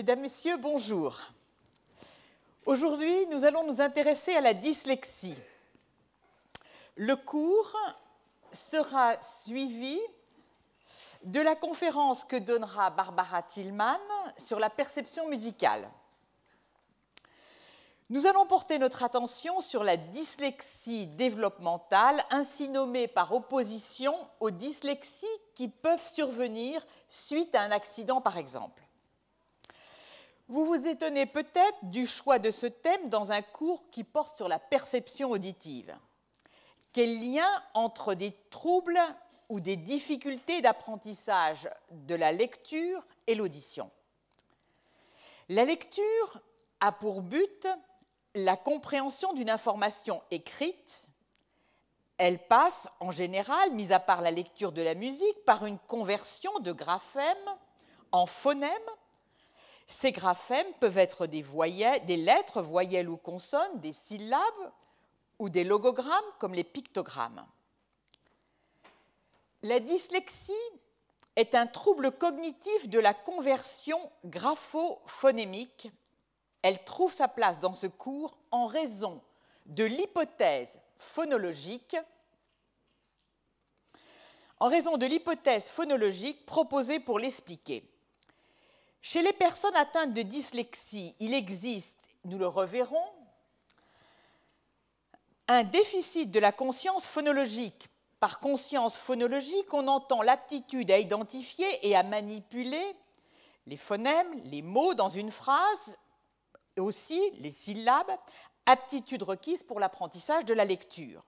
Mesdames, Messieurs, bonjour. Aujourd'hui, nous allons nous intéresser à la dyslexie. Le cours sera suivi de la conférence que donnera Barbara Tillman sur la perception musicale. Nous allons porter notre attention sur la dyslexie développementale, ainsi nommée par opposition aux dyslexies qui peuvent survenir suite à un accident par exemple. Vous vous étonnez peut-être du choix de ce thème dans un cours qui porte sur la perception auditive. Quel lien entre des troubles ou des difficultés d'apprentissage de la lecture et l'audition La lecture a pour but la compréhension d'une information écrite. Elle passe en général, mis à part la lecture de la musique, par une conversion de graphèmes en phonèmes ces graphèmes peuvent être des, voyelles, des lettres, voyelles ou consonnes, des syllabes ou des logogrammes comme les pictogrammes. La dyslexie est un trouble cognitif de la conversion graphophonémique. Elle trouve sa place dans ce cours en raison de l'hypothèse phonologique en raison de l'hypothèse phonologique proposée pour l'expliquer. Chez les personnes atteintes de dyslexie, il existe, nous le reverrons, un déficit de la conscience phonologique. Par conscience phonologique, on entend l'aptitude à identifier et à manipuler les phonèmes, les mots dans une phrase, et aussi les syllabes, aptitude requise pour l'apprentissage de la lecture.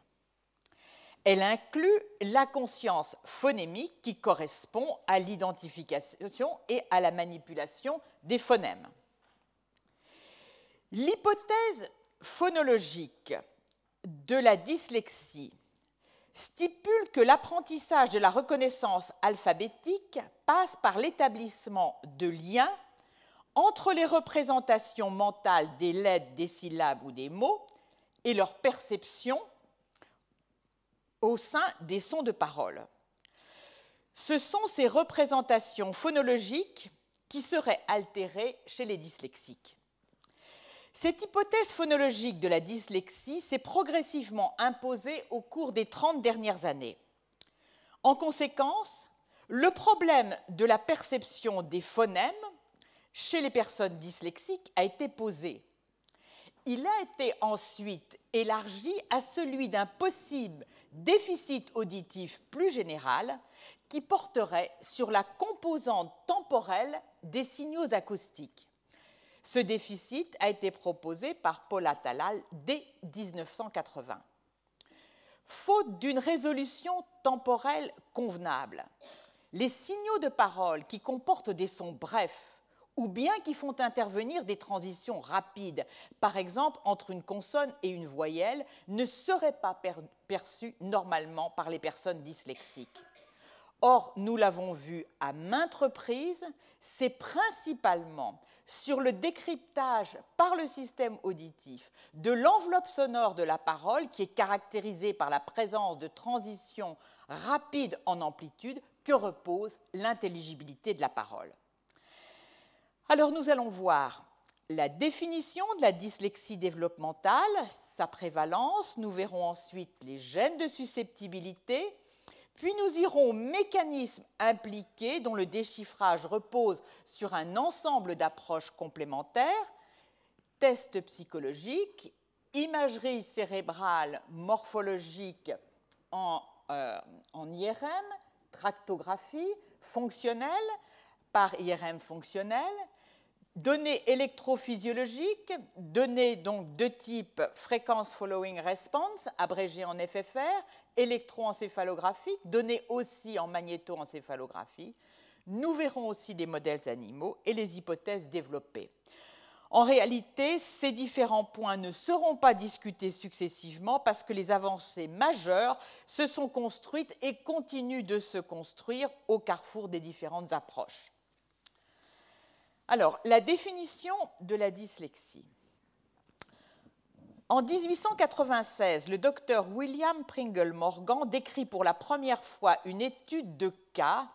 Elle inclut la conscience phonémique qui correspond à l'identification et à la manipulation des phonèmes. L'hypothèse phonologique de la dyslexie stipule que l'apprentissage de la reconnaissance alphabétique passe par l'établissement de liens entre les représentations mentales des lettres, des syllabes ou des mots et leur perception au sein des sons de parole. Ce sont ces représentations phonologiques qui seraient altérées chez les dyslexiques. Cette hypothèse phonologique de la dyslexie s'est progressivement imposée au cours des 30 dernières années. En conséquence, le problème de la perception des phonèmes chez les personnes dyslexiques a été posé. Il a été ensuite élargi à celui d'un possible déficit auditif plus général qui porterait sur la composante temporelle des signaux acoustiques. Ce déficit a été proposé par Paul Attalal dès 1980. Faute d'une résolution temporelle convenable, les signaux de parole qui comportent des sons brefs ou bien qui font intervenir des transitions rapides, par exemple entre une consonne et une voyelle, ne seraient pas perçues normalement par les personnes dyslexiques. Or, nous l'avons vu à maintes reprises, c'est principalement sur le décryptage par le système auditif de l'enveloppe sonore de la parole qui est caractérisée par la présence de transitions rapides en amplitude que repose l'intelligibilité de la parole. Alors nous allons voir la définition de la dyslexie développementale, sa prévalence, nous verrons ensuite les gènes de susceptibilité, puis nous irons aux mécanismes impliqués dont le déchiffrage repose sur un ensemble d'approches complémentaires, tests psychologiques, imagerie cérébrale morphologique en, euh, en IRM, tractographie fonctionnelle, par IRM fonctionnel, données électrophysiologiques, données donc de type fréquence following response, abrégée en FFR, électroencéphalographique, données aussi en magnétoencéphalographie. Nous verrons aussi des modèles animaux et les hypothèses développées. En réalité, ces différents points ne seront pas discutés successivement parce que les avancées majeures se sont construites et continuent de se construire au carrefour des différentes approches. Alors, la définition de la dyslexie. En 1896, le docteur William Pringle Morgan décrit pour la première fois une étude de cas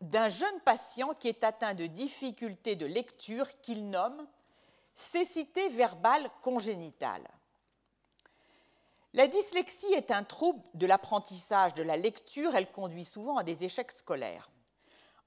d'un jeune patient qui est atteint de difficultés de lecture qu'il nomme cécité verbale congénitale. La dyslexie est un trouble de l'apprentissage de la lecture, elle conduit souvent à des échecs scolaires.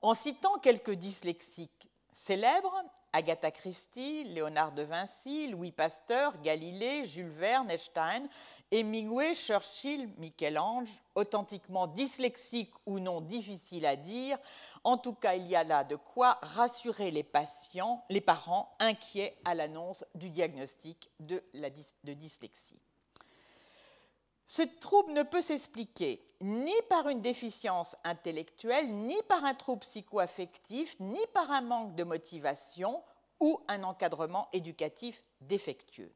En citant quelques dyslexiques Célèbres, Agatha Christie, Léonard de Vinci, Louis Pasteur, Galilée, Jules Verne, Einstein, Hemingway, Churchill, Michel-Ange, authentiquement dyslexiques ou non difficile à dire, en tout cas il y a là de quoi rassurer les patients, les parents inquiets à l'annonce du diagnostic de, la de dyslexie. Ce trouble ne peut s'expliquer ni par une déficience intellectuelle, ni par un trouble psychoaffectif, ni par un manque de motivation ou un encadrement éducatif défectueux.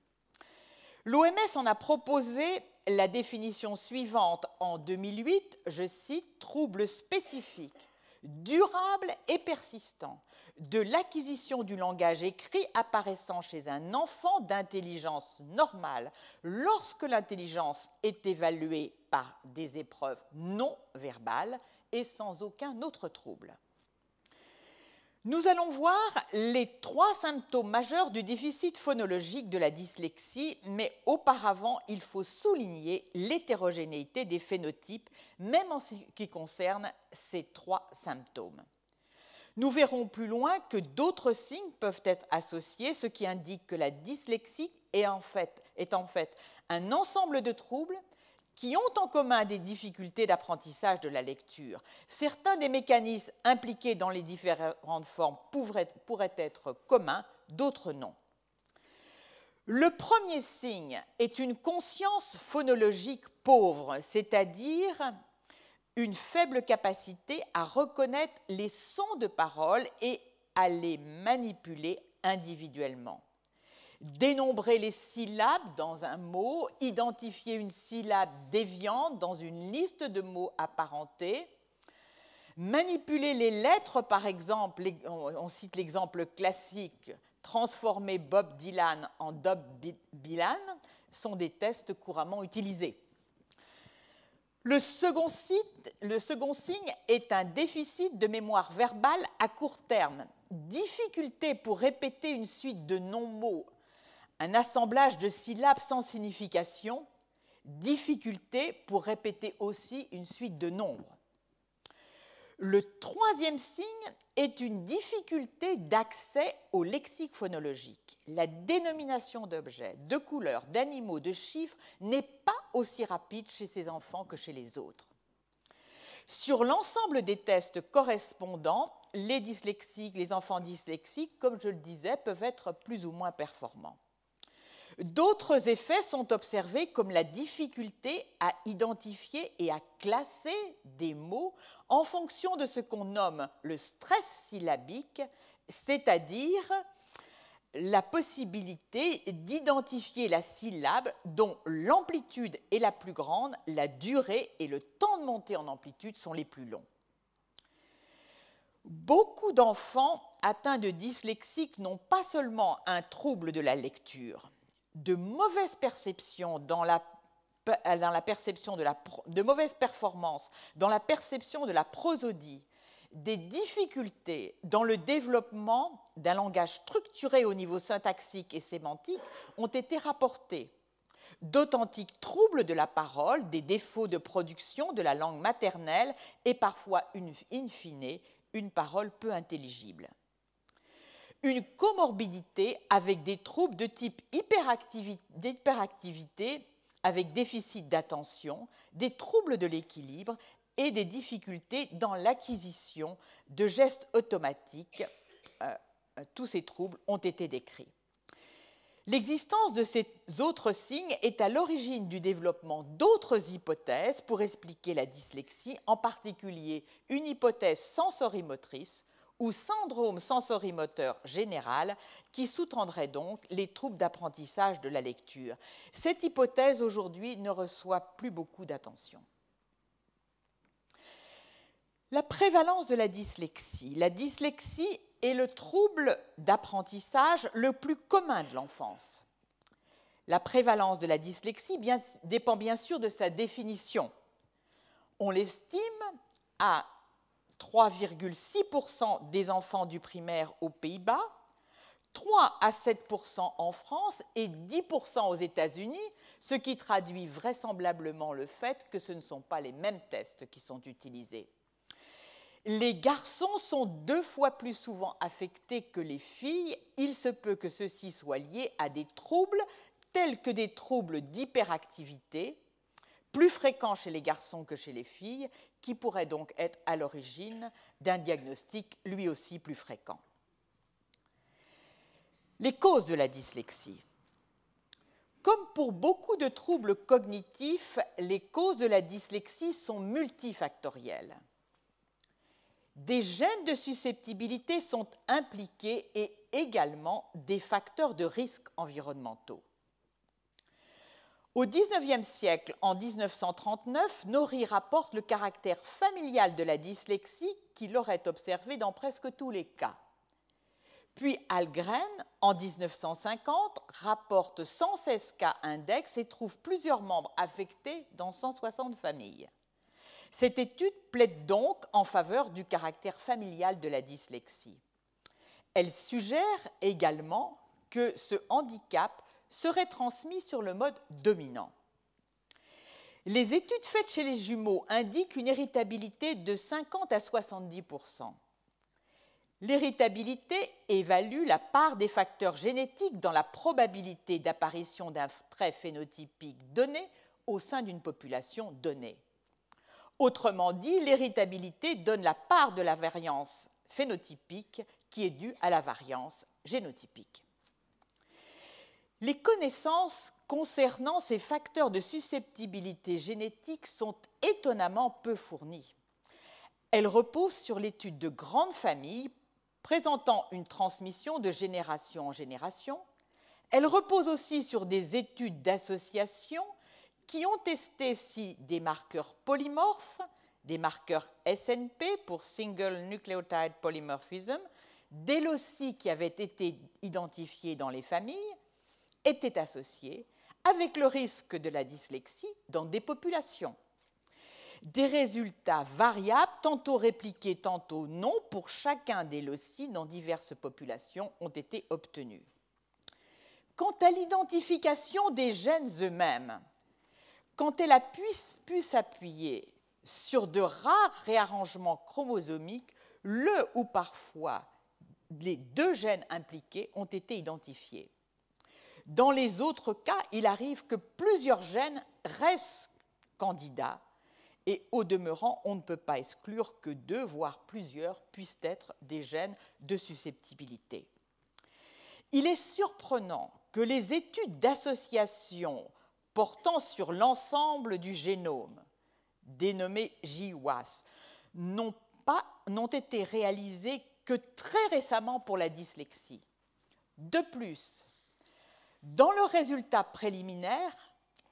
L'OMS en a proposé la définition suivante en 2008, je cite, trouble spécifique durable et persistant de l'acquisition du langage écrit apparaissant chez un enfant d'intelligence normale lorsque l'intelligence est évaluée par des épreuves non verbales et sans aucun autre trouble. Nous allons voir les trois symptômes majeurs du déficit phonologique de la dyslexie, mais auparavant, il faut souligner l'hétérogénéité des phénotypes, même en ce qui concerne ces trois symptômes. Nous verrons plus loin que d'autres signes peuvent être associés, ce qui indique que la dyslexie est en fait, est en fait un ensemble de troubles qui ont en commun des difficultés d'apprentissage de la lecture. Certains des mécanismes impliqués dans les différentes formes pourraient, être communs, d'autres non. Le premier signe est une conscience phonologique pauvre, c'est-à-dire une faible capacité à reconnaître les sons de parole et à les manipuler individuellement dénombrer les syllabes dans un mot, identifier une syllabe déviante dans une liste de mots apparentés, manipuler les lettres, par exemple, on cite l'exemple classique, transformer Bob Dylan en Dob Dylan, sont des tests couramment utilisés. Le second, le second, signe est un déficit de mémoire verbale à court terme. Difficulté pour répéter une suite de non-mots un assemblage de syllabes sans signification, difficulté pour répéter aussi une suite de nombres. Le troisième signe est une difficulté d'accès au lexique phonologique. La dénomination d'objets, de couleurs, d'animaux, de chiffres n'est pas aussi rapide chez ces enfants que chez les autres. Sur l'ensemble des tests correspondants, les dyslexiques, les enfants dyslexiques, comme je le disais, peuvent être plus ou moins performants. D'autres effets sont observés comme la difficulté à identifier et à classer des mots en fonction de ce qu'on nomme le stress syllabique, c'est-à-dire la possibilité d'identifier la syllabe dont l'amplitude est la plus grande, la durée et le temps de montée en amplitude sont les plus longs. Beaucoup d'enfants atteints de dyslexique n'ont pas seulement un trouble de la lecture, de mauvaises perception dans la, euh, dans la perception de, la, de mauvaise performance, dans la perception de la prosodie, des difficultés dans le développement d'un langage structuré au niveau syntaxique et sémantique ont été rapportées. D'authentiques troubles de la parole, des défauts de production de la langue maternelle et parfois, une, in fine, une parole peu intelligible une comorbidité avec des troubles de type hyperactivité, avec déficit d'attention, des troubles de l'équilibre et des difficultés dans l'acquisition de gestes automatiques. Euh, euh, tous ces troubles ont été décrits. L'existence de ces autres signes est à l'origine du développement d'autres hypothèses pour expliquer la dyslexie, en particulier une hypothèse sensorimotrice ou syndrome sensorimoteur général qui sous-tendrait donc les troubles d'apprentissage de la lecture. Cette hypothèse aujourd'hui ne reçoit plus beaucoup d'attention. La prévalence de la dyslexie. La dyslexie est le trouble d'apprentissage le plus commun de l'enfance. La prévalence de la dyslexie dépend bien sûr de sa définition. On l'estime à 3,6% des enfants du primaire aux Pays-Bas, 3 à 7% en France et 10% aux États-Unis, ce qui traduit vraisemblablement le fait que ce ne sont pas les mêmes tests qui sont utilisés. Les garçons sont deux fois plus souvent affectés que les filles. Il se peut que ceci soit lié à des troubles tels que des troubles d'hyperactivité, plus fréquents chez les garçons que chez les filles, qui pourrait donc être à l'origine d'un diagnostic lui aussi plus fréquent. Les causes de la dyslexie. Comme pour beaucoup de troubles cognitifs, les causes de la dyslexie sont multifactorielles. Des gènes de susceptibilité sont impliqués et également des facteurs de risque environnementaux. Au XIXe siècle, en 1939, Nori rapporte le caractère familial de la dyslexie qu'il aurait observé dans presque tous les cas. Puis Algren, en 1950, rapporte 116 cas index et trouve plusieurs membres affectés dans 160 familles. Cette étude plaide donc en faveur du caractère familial de la dyslexie. Elle suggère également que ce handicap serait transmis sur le mode dominant. Les études faites chez les jumeaux indiquent une héritabilité de 50 à 70 L'héritabilité évalue la part des facteurs génétiques dans la probabilité d'apparition d'un trait phénotypique donné au sein d'une population donnée. Autrement dit, l'héritabilité donne la part de la variance phénotypique qui est due à la variance génotypique. Les connaissances concernant ces facteurs de susceptibilité génétique sont étonnamment peu fournies. Elles reposent sur l'étude de grandes familles présentant une transmission de génération en génération. Elles reposent aussi sur des études d'association qui ont testé si des marqueurs polymorphes, des marqueurs SNP pour Single Nucleotide Polymorphism, des loci qui avaient été identifiés dans les familles, était associée avec le risque de la dyslexie dans des populations. Des résultats variables, tantôt répliqués, tantôt non, pour chacun des loci dans diverses populations ont été obtenus. Quant à l'identification des gènes eux-mêmes, quand elle a pu, pu s'appuyer sur de rares réarrangements chromosomiques, le ou parfois les deux gènes impliqués ont été identifiés. Dans les autres cas, il arrive que plusieurs gènes restent candidats et au demeurant, on ne peut pas exclure que deux, voire plusieurs, puissent être des gènes de susceptibilité. Il est surprenant que les études d'association portant sur l'ensemble du génome, dénommées GWAS, n'ont été réalisées que très récemment pour la dyslexie. De plus, dans le résultat préliminaire,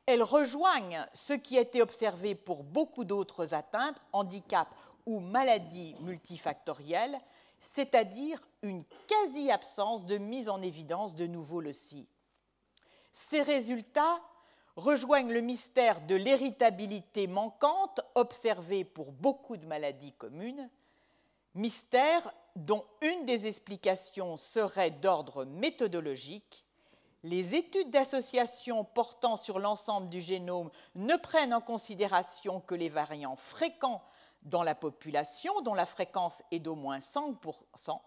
elles rejoignent ce qui a été observé pour beaucoup d'autres atteintes, handicaps ou maladies multifactorielles, c'est-à-dire une quasi-absence de mise en évidence de nouveaux leucies. Ces résultats rejoignent le mystère de l'héritabilité manquante observée pour beaucoup de maladies communes, mystère dont une des explications serait d'ordre méthodologique les études d'association portant sur l'ensemble du génome ne prennent en considération que les variants fréquents dans la population, dont la fréquence est d'au moins 5%.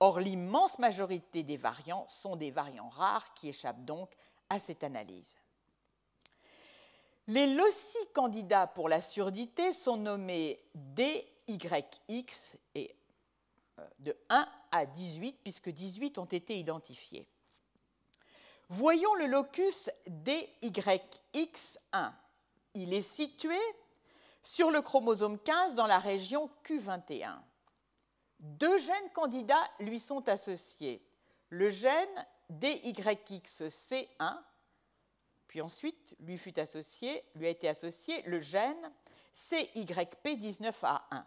Or, l'immense majorité des variants sont des variants rares qui échappent donc à cette analyse. Les loci candidats pour la surdité sont nommés DYX et euh, de 1 à 18, puisque 18 ont été identifiés. Voyons le locus DYX1. Il est situé sur le chromosome 15 dans la région Q21. Deux gènes candidats lui sont associés. Le gène DYXC1, puis ensuite lui, fut associé, lui a été associé le gène CYP19A1.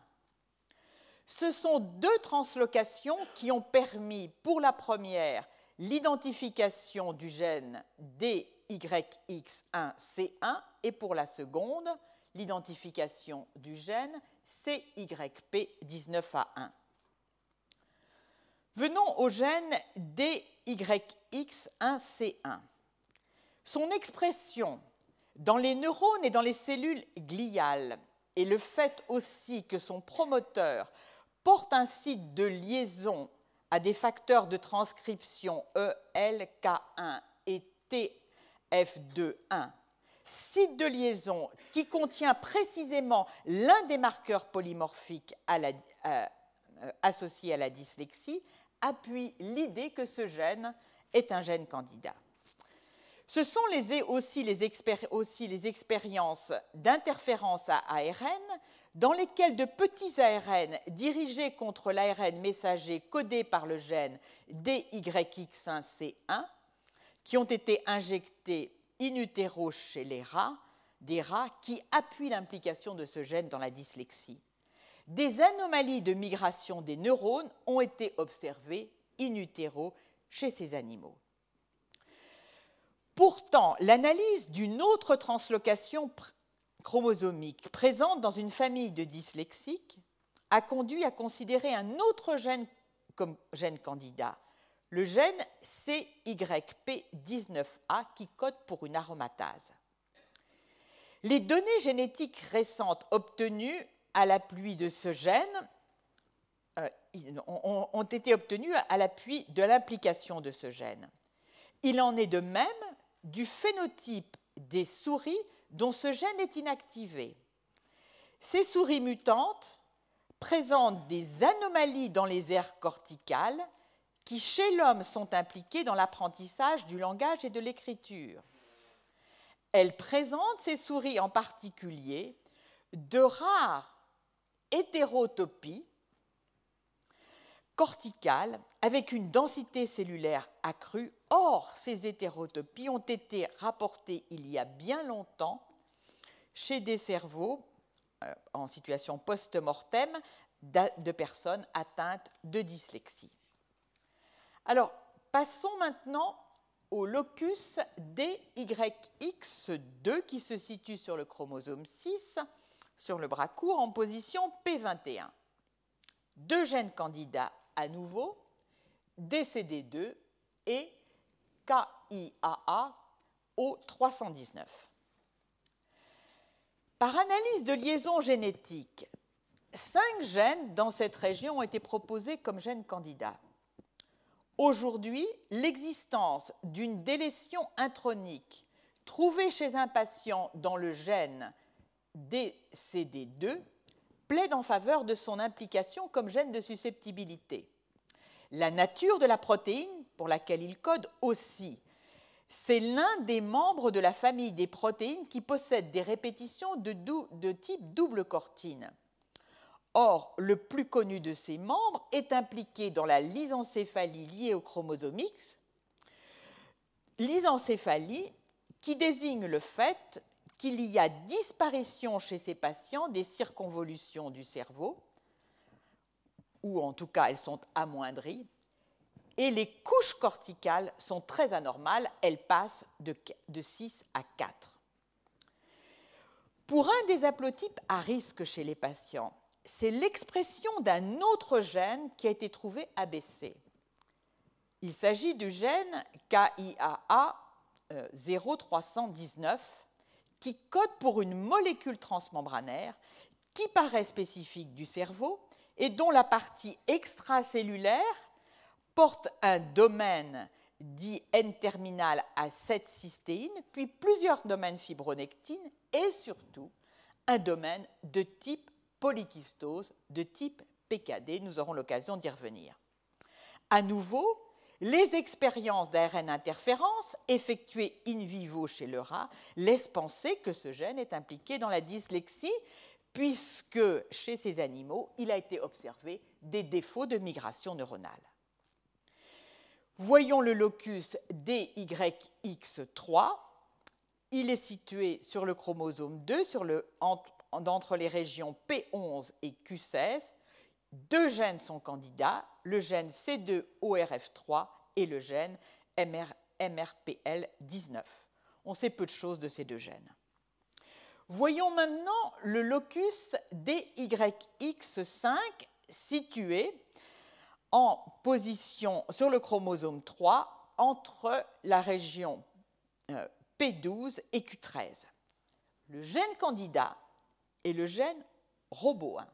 Ce sont deux translocations qui ont permis pour la première l'identification du gène DYX1C1 et pour la seconde, l'identification du gène CYP19A1. Venons au gène DYX1C1. Son expression dans les neurones et dans les cellules gliales et le fait aussi que son promoteur porte un site de liaison à des facteurs de transcription ELK1 et TF21, site de liaison qui contient précisément l'un des marqueurs polymorphiques euh, associés à la dyslexie, appuie l'idée que ce gène est un gène candidat. Ce sont aussi, aussi les expériences d'interférence à ARN dans lesquels de petits ARN dirigés contre l'ARN messager codé par le gène DYX1C1, qui ont été injectés in utero chez les rats, des rats qui appuient l'implication de ce gène dans la dyslexie. Des anomalies de migration des neurones ont été observées in utero chez ces animaux. Pourtant, l'analyse d'une autre translocation chromosomique présente dans une famille de dyslexiques a conduit à considérer un autre gène comme gène candidat, le gène CYP19A qui code pour une aromatase. Les données génétiques récentes obtenues à l'appui de ce gène euh, ont été obtenues à l'appui de l'implication de ce gène. Il en est de même du phénotype des souris dont ce gène est inactivé. Ces souris mutantes présentent des anomalies dans les aires corticales qui, chez l'homme, sont impliquées dans l'apprentissage du langage et de l'écriture. Elles présentent, ces souris en particulier, de rares hétérotopies corticale avec une densité cellulaire accrue. Or, ces hétérotopies ont été rapportées il y a bien longtemps chez des cerveaux euh, en situation post-mortem de personnes atteintes de dyslexie. Alors, passons maintenant au locus DYX2 qui se situe sur le chromosome 6, sur le bras court, en position P21. Deux gènes candidats à nouveau, DCD2 et KIAA O319. Par analyse de liaison génétique, cinq gènes dans cette région ont été proposés comme gènes candidats. Aujourd'hui, l'existence d'une délétion intronique trouvée chez un patient dans le gène DCD2 plaide en faveur de son implication comme gène de susceptibilité. La nature de la protéine, pour laquelle il code aussi, c'est l'un des membres de la famille des protéines qui possède des répétitions de, type double cortine. Or, le plus connu de ces membres est impliqué dans la lysencéphalie liée au chromosome X, lysencéphalie qui désigne le fait qu'il y a disparition chez ces patients des circonvolutions du cerveau, ou en tout cas elles sont amoindries, et les couches corticales sont très anormales, elles passent de, 6 à 4. Pour un des haplotypes à risque chez les patients, c'est l'expression d'un autre gène qui a été trouvé abaissé. Il s'agit du gène KIAA0319 euh, qui code pour une molécule transmembranaire qui paraît spécifique du cerveau et dont la partie extracellulaire porte un domaine dit N-terminal à 7 cystéines, puis plusieurs domaines fibronectines et surtout un domaine de type polykystose, de type PKD. Nous aurons l'occasion d'y revenir. À nouveau, les expériences d'ARN interférence effectuées in vivo chez le rat laissent penser que ce gène est impliqué dans la dyslexie, puisque chez ces animaux, il a été observé des défauts de migration neuronale. Voyons le locus DYX3. Il est situé sur le chromosome 2, sur les régions P11 et Q16, deux gènes sont candidats, le gène C2ORF3 et le gène MRPL19. On sait peu de choses de ces deux gènes. Voyons maintenant le locus DYX5 situé en position sur le chromosome 3 entre la région euh, P12 et Q13. Le gène candidat est le gène robot 1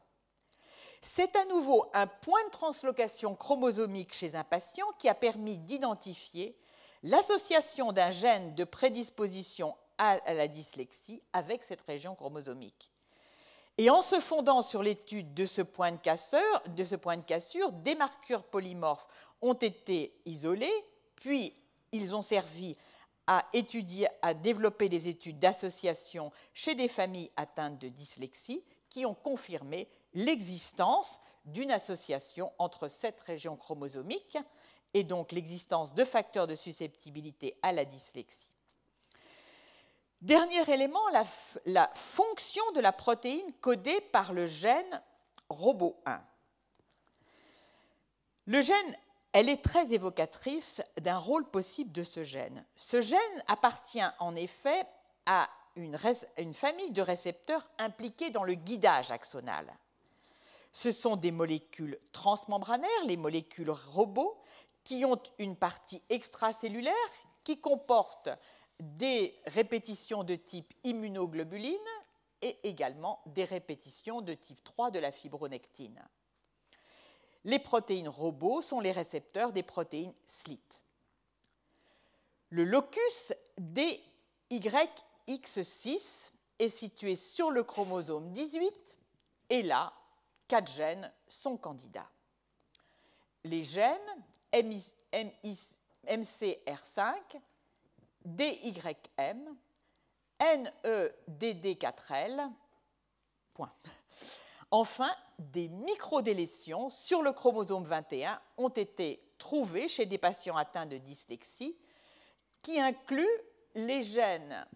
c'est à nouveau un point de translocation chromosomique chez un patient qui a permis d'identifier l'association d'un gène de prédisposition à la dyslexie avec cette région chromosomique. Et en se fondant sur l'étude de ce point de casseur, de ce point de cassure, des marqueurs polymorphes ont été isolés, puis ils ont servi à étudier, à développer des études d'association chez des familles atteintes de dyslexie qui ont confirmé l'existence d'une association entre cette région chromosomique et donc l'existence de facteurs de susceptibilité à la dyslexie. Dernier élément, la, fonction de la protéine codée par le gène robot 1 Le gène, elle est très évocatrice d'un rôle possible de ce gène. Ce gène appartient en effet à une famille de récepteurs impliqués dans le guidage axonal. Ce sont des molécules transmembranaires, les molécules robots, qui ont une partie extracellulaire qui comporte des répétitions de type immunoglobuline et également des répétitions de type 3 de la fibronectine. Les protéines robots sont les récepteurs des protéines SLIT. Le locus dyx 6 est situé sur le chromosome 18 et là, Quatre gènes sont candidats. Les gènes MCR5, DYM, NEDD4L, Enfin, des microdélétions sur le chromosome 21 ont été trouvées chez des patients atteints de dyslexie, qui incluent les gènes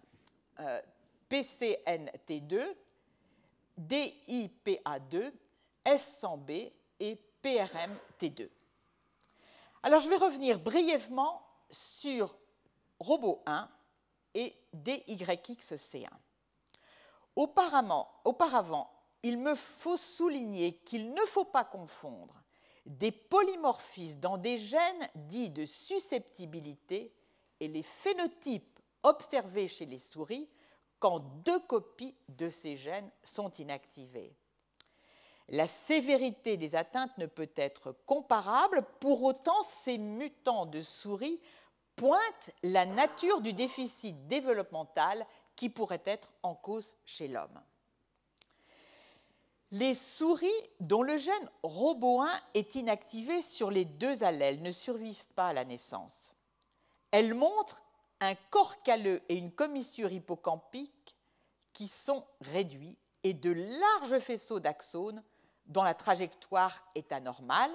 euh, PCNT2, DIPA2 S100B et PRMT2. Alors je vais revenir brièvement sur Robot 1 et DYXC1. Auparavant, auparavant, il me faut souligner qu'il ne faut pas confondre des polymorphismes dans des gènes dits de susceptibilité et les phénotypes observés chez les souris quand deux copies de ces gènes sont inactivées. La sévérité des atteintes ne peut être comparable, pour autant ces mutants de souris pointent la nature du déficit développemental qui pourrait être en cause chez l'homme. Les souris dont le gène Robo1 est inactivé sur les deux allèles ne survivent pas à la naissance. Elles montrent un corps calleux et une commissure hippocampique qui sont réduits et de larges faisceaux d'axones dont la trajectoire est anormale,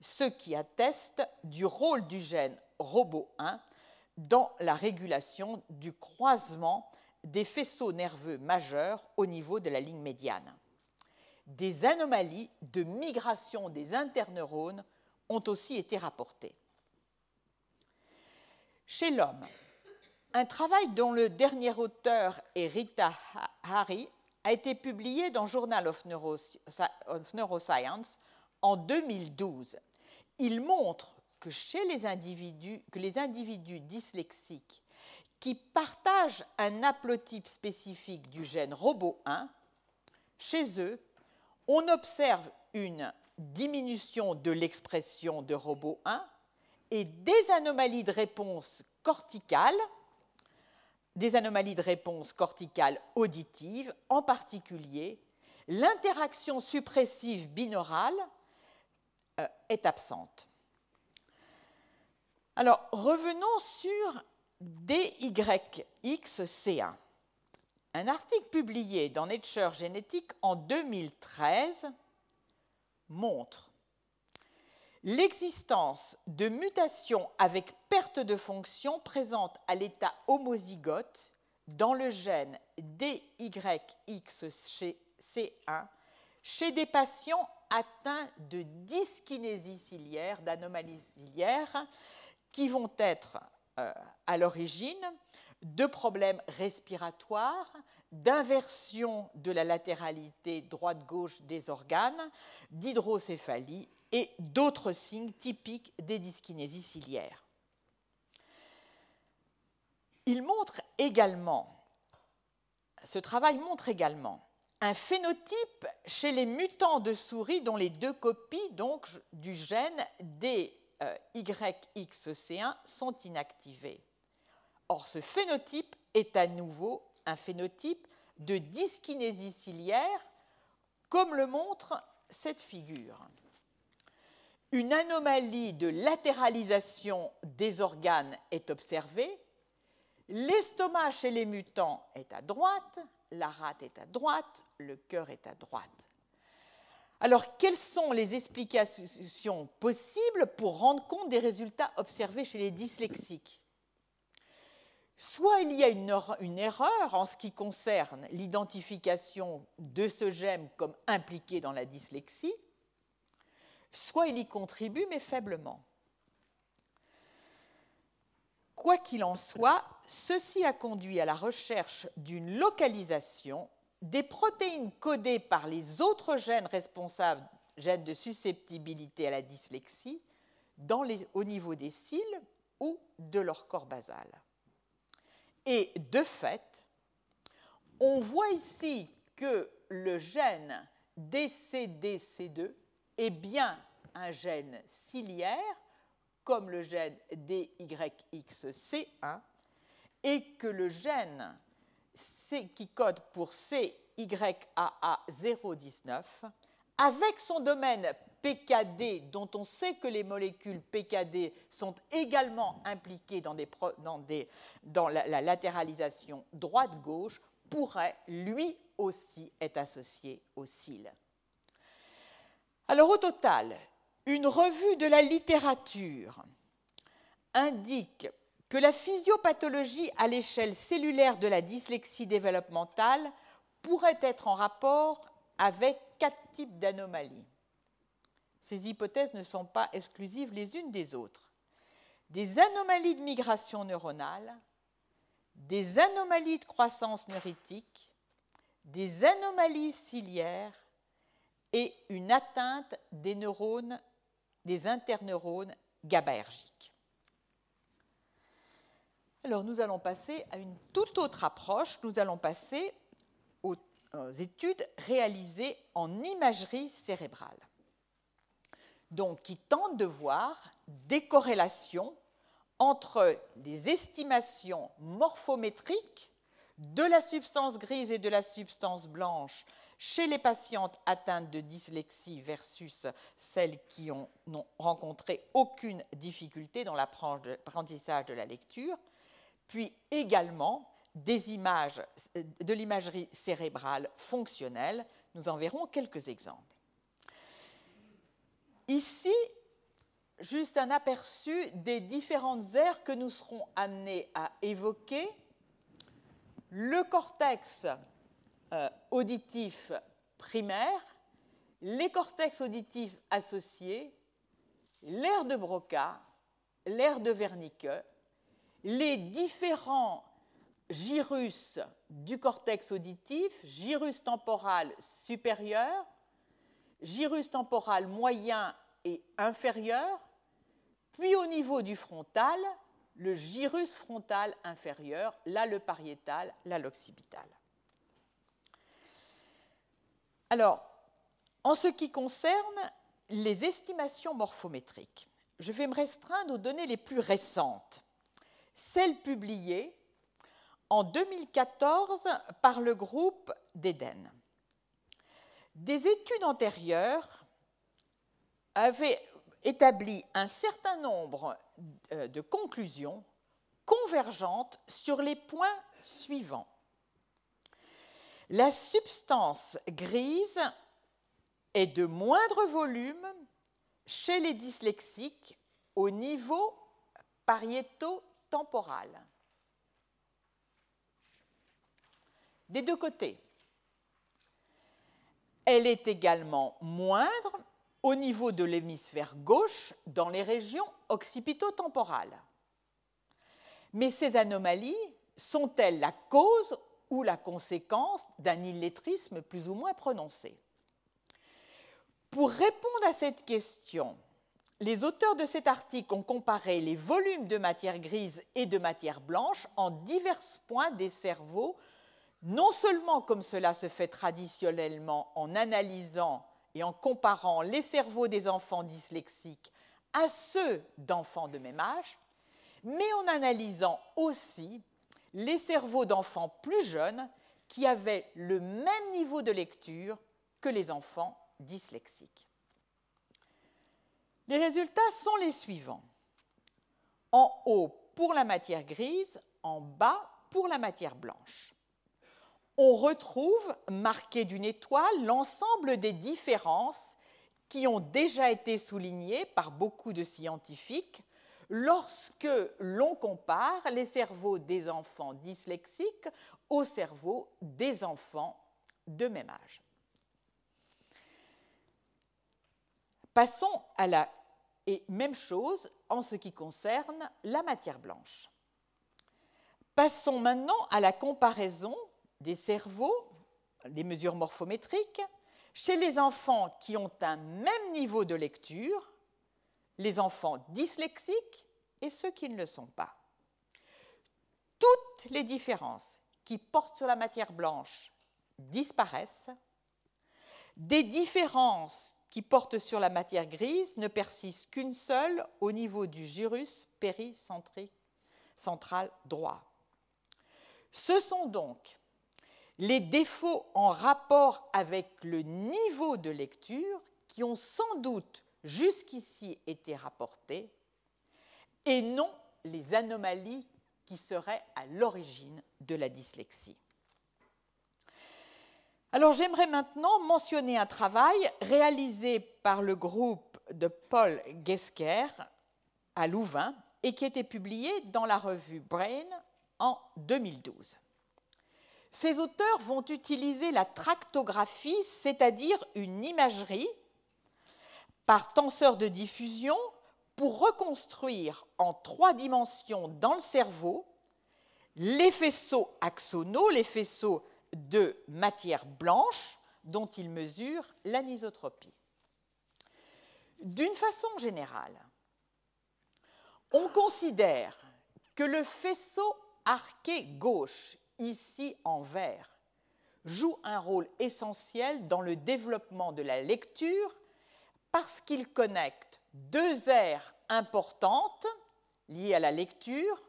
ce qui atteste du rôle du gène robot 1 dans la régulation du croisement des faisceaux nerveux majeurs au niveau de la ligne médiane. Des anomalies de migration des interneurones ont aussi été rapportées. Chez l'homme, un travail dont le dernier auteur est Rita Hari a été publié dans Journal of, Neuroscience en 2012. Il montre que chez les individus, que les individus dyslexiques qui partagent un haplotype spécifique du gène robot 1 chez eux, on observe une diminution de l'expression de robot 1 et des anomalies de réponse corticale, des anomalies de réponse corticale auditive, en particulier l'interaction suppressive binaurale euh, est absente. Alors, revenons sur DYXC1. Un article publié dans Nature Génétique en 2013 montre L'existence de mutations avec perte de fonction présente à l'état homozygote dans le gène DYXC1 chez des patients atteints de dyskinésie ciliaire, d'anomalies ciliaires, qui vont être euh, à l'origine de problèmes respiratoires, d'inversion de la latéralité droite-gauche des organes, d'hydrocéphalie et d'autres signes typiques des dyskinésies ciliaires. Il montre également, ce travail montre également un phénotype chez les mutants de souris dont les deux copies donc, du gène des euh, 1 sont inactivées. Or, ce phénotype est à nouveau un phénotype de dyskinésie ciliaire, comme le montre cette figure une anomalie de latéralisation des organes est observée. L'estomac chez les mutants est à droite, la rate est à droite, le cœur est à droite. Alors, quelles sont les explications possibles pour rendre compte des résultats observés chez les dyslexiques Soit il y a une, erreur en ce qui concerne l'identification de ce gène comme impliqué dans la dyslexie, soit il y contribue, mais faiblement. Quoi qu'il en soit, ceci a conduit à la recherche d'une localisation des protéines codées par les autres gènes responsables, gènes de susceptibilité à la dyslexie, dans au niveau des cils ou de leur corps basal. Et de fait, on voit ici que le gène DCDC2 est bien un gène ciliaire, comme le gène DYXC1, hein, et que le gène qui code pour CYAA019, avec son domaine PKD, dont on sait que les molécules PKD sont également impliquées dans, la, la latéralisation droite-gauche, pourrait lui aussi être associé au cils. Alors au total, une revue de la littérature indique que la physiopathologie à l'échelle cellulaire de la dyslexie développementale pourrait être en rapport avec quatre types d'anomalies. Ces hypothèses ne sont pas exclusives les unes des autres. Des anomalies de migration neuronale, des anomalies de croissance neuritique, des anomalies ciliaires et une atteinte des neurones, des interneurones GABAergiques. Alors nous allons passer à une toute autre approche, nous allons passer aux études réalisées en imagerie cérébrale, donc qui tentent de voir des corrélations entre les estimations morphométriques de la substance grise et de la substance blanche chez les patientes atteintes de dyslexie versus celles qui n'ont rencontré aucune difficulté dans l'apprentissage de la lecture, puis également des images, euh, de l'imagerie cérébrale fonctionnelle. Nous en verrons quelques exemples. Ici, juste un aperçu des différentes aires que nous serons amenés à évoquer. Le cortex euh, auditif primaire, les cortex auditifs associés, l'air de Broca, l'air de Wernicke, les différents gyrus du cortex auditif, gyrus temporal supérieur, gyrus temporal moyen et inférieur, puis au niveau du frontal, le gyrus frontal inférieur, là le pariétal, là l'occipital. Alors, en ce qui concerne les estimations morphométriques, je vais me restreindre aux données les plus récentes, celles publiées en 2014 par le groupe d'Eden. Des études antérieures avaient établi un certain nombre euh, de conclusions convergentes sur les points suivants. La substance grise est de moindre volume chez les dyslexiques au niveau pariéto-temporal. Des deux côtés. Elle est également moindre au niveau de l'hémisphère gauche dans les régions occipito-temporales. Mais ces anomalies sont-elles la cause ou la conséquence d'un illettrisme plus ou moins prononcé. Pour répondre à cette question, les auteurs de cet article ont comparé les volumes de matière grise et de matière blanche en divers points des cerveaux, non seulement comme cela se fait traditionnellement en analysant et en comparant les cerveaux des enfants dyslexiques à ceux d'enfants de même âge, mais en analysant aussi les cerveaux d'enfants plus jeunes qui avaient le même niveau de lecture que les enfants dyslexiques. Les résultats sont les suivants. En haut pour la matière grise, en bas pour la matière blanche. On retrouve, marqué d'une étoile, l'ensemble des différences qui ont déjà été soulignées par beaucoup de scientifiques lorsque l'on compare les cerveaux des enfants dyslexiques aux cerveaux des enfants de même âge. Passons à la et même chose en ce qui concerne la matière blanche. Passons maintenant à la comparaison des cerveaux, des mesures morphométriques, chez les enfants qui ont un même niveau de lecture les enfants dyslexiques et ceux qui ne le sont pas. Toutes les différences qui portent sur la matière blanche disparaissent. Des différences qui portent sur la matière grise ne persistent qu'une seule au niveau du gyrus péricentrique central droit. Ce sont donc les défauts en rapport avec le niveau de lecture qui ont sans doute jusqu'ici étaient rapportées et non les anomalies qui seraient à l'origine de la dyslexie. Alors j'aimerais maintenant mentionner un travail réalisé par le groupe de Paul Gesker à Louvain et qui était publié dans la revue Brain en 2012. Ces auteurs vont utiliser la tractographie, c'est-à-dire une imagerie par tenseur de diffusion pour reconstruire en trois dimensions dans le cerveau les faisceaux axonaux, les faisceaux de matière blanche dont il mesure l'anisotropie. D'une façon générale, on considère que le faisceau arqué gauche, ici en vert, joue un rôle essentiel dans le développement de la lecture parce qu'il connecte deux aires importantes liées à la lecture,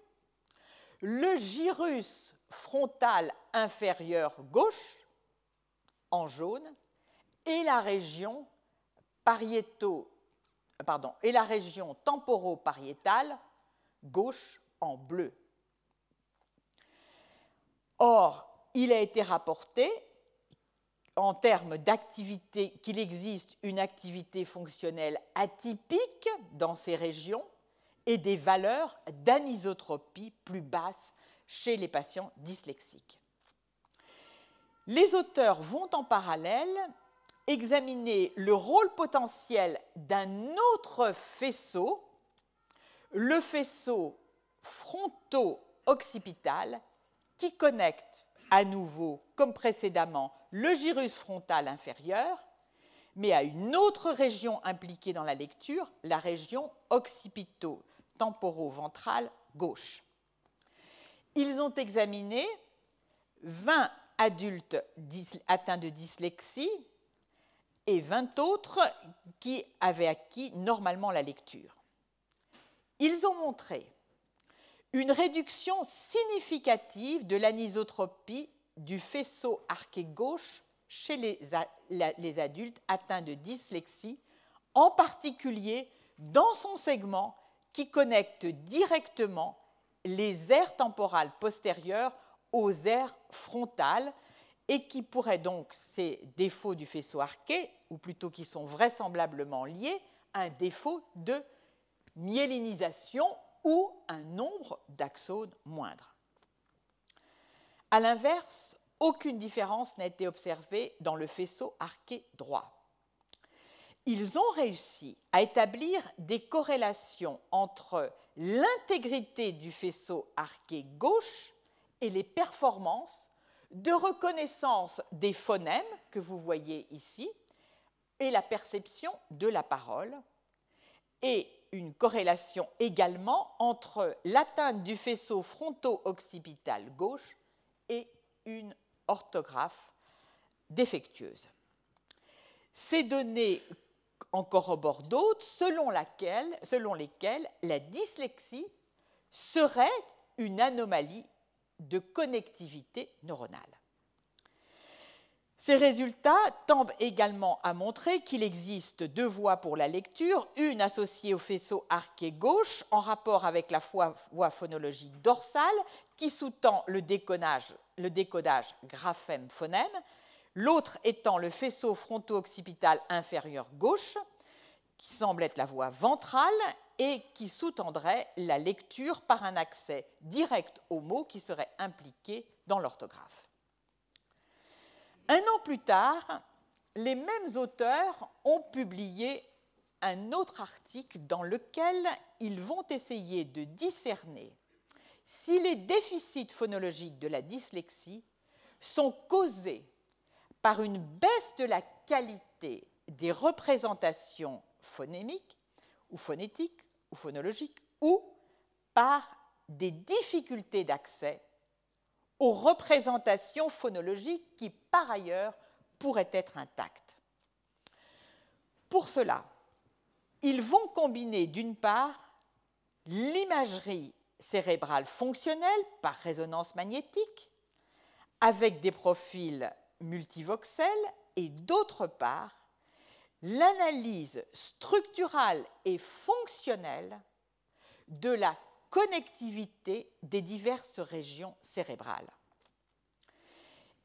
le gyrus frontal inférieur gauche, en jaune, et la région pariéto, euh, et la région temporo-pariétale gauche en bleu. Or, il a été rapporté en termes d'activité, qu'il existe une activité fonctionnelle atypique dans ces régions et des valeurs d'anisotropie plus basses chez les patients dyslexiques. Les auteurs vont en parallèle examiner le rôle potentiel d'un autre faisceau, le faisceau fronto-occipital, qui connecte à nouveau, comme précédemment, le gyrus frontal inférieur, mais à une autre région impliquée dans la lecture, la région occipito-temporo-ventrale gauche. Ils ont examiné 20 adultes atteints de dyslexie et 20 autres qui avaient acquis normalement la lecture. Ils ont montré une réduction significative de l'anisotropie du faisceau arqué gauche chez les, adultes atteints de dyslexie, en particulier dans son segment qui connecte directement les aires temporales postérieures aux aires frontales et qui pourrait donc, ces défauts du faisceau arqué, ou plutôt qui sont vraisemblablement liés, à un défaut de myélinisation ou un nombre d'axones moindre. A l'inverse, aucune différence n'a été observée dans le faisceau arqué droit. Ils ont réussi à établir des corrélations entre l'intégrité du faisceau arqué gauche et les performances de reconnaissance des phonèmes que vous voyez ici et la perception de la parole et une corrélation également entre l'atteinte du faisceau fronto-occipital gauche et une orthographe défectueuse. Ces données en corroborent d'autres selon, selon lesquelles la dyslexie serait une anomalie de connectivité neuronale. Ces résultats tendent également à montrer qu'il existe deux voies pour la lecture, une associée au faisceau arqué gauche en rapport avec la voie phonologique dorsale qui sous-tend le, le décodage graphème-phonème, l'autre étant le faisceau fronto-occipital inférieur gauche qui semble être la voie ventrale et qui sous-tendrait la lecture par un accès direct aux mots qui seraient impliqués dans l'orthographe. Un an plus tard, les mêmes auteurs ont publié un autre article dans lequel ils vont essayer de discerner si les déficits phonologiques de la dyslexie sont causés par une baisse de la qualité des représentations phonémiques ou phonétiques ou phonologiques ou par des difficultés d'accès aux représentations phonologiques qui, par ailleurs, pourraient être intactes. Pour cela, ils vont combiner d'une part l'imagerie cérébrale fonctionnelle par résonance magnétique avec des profils multivoxels et d'autre part l'analyse structurale et fonctionnelle de la connectivité des diverses régions cérébrales.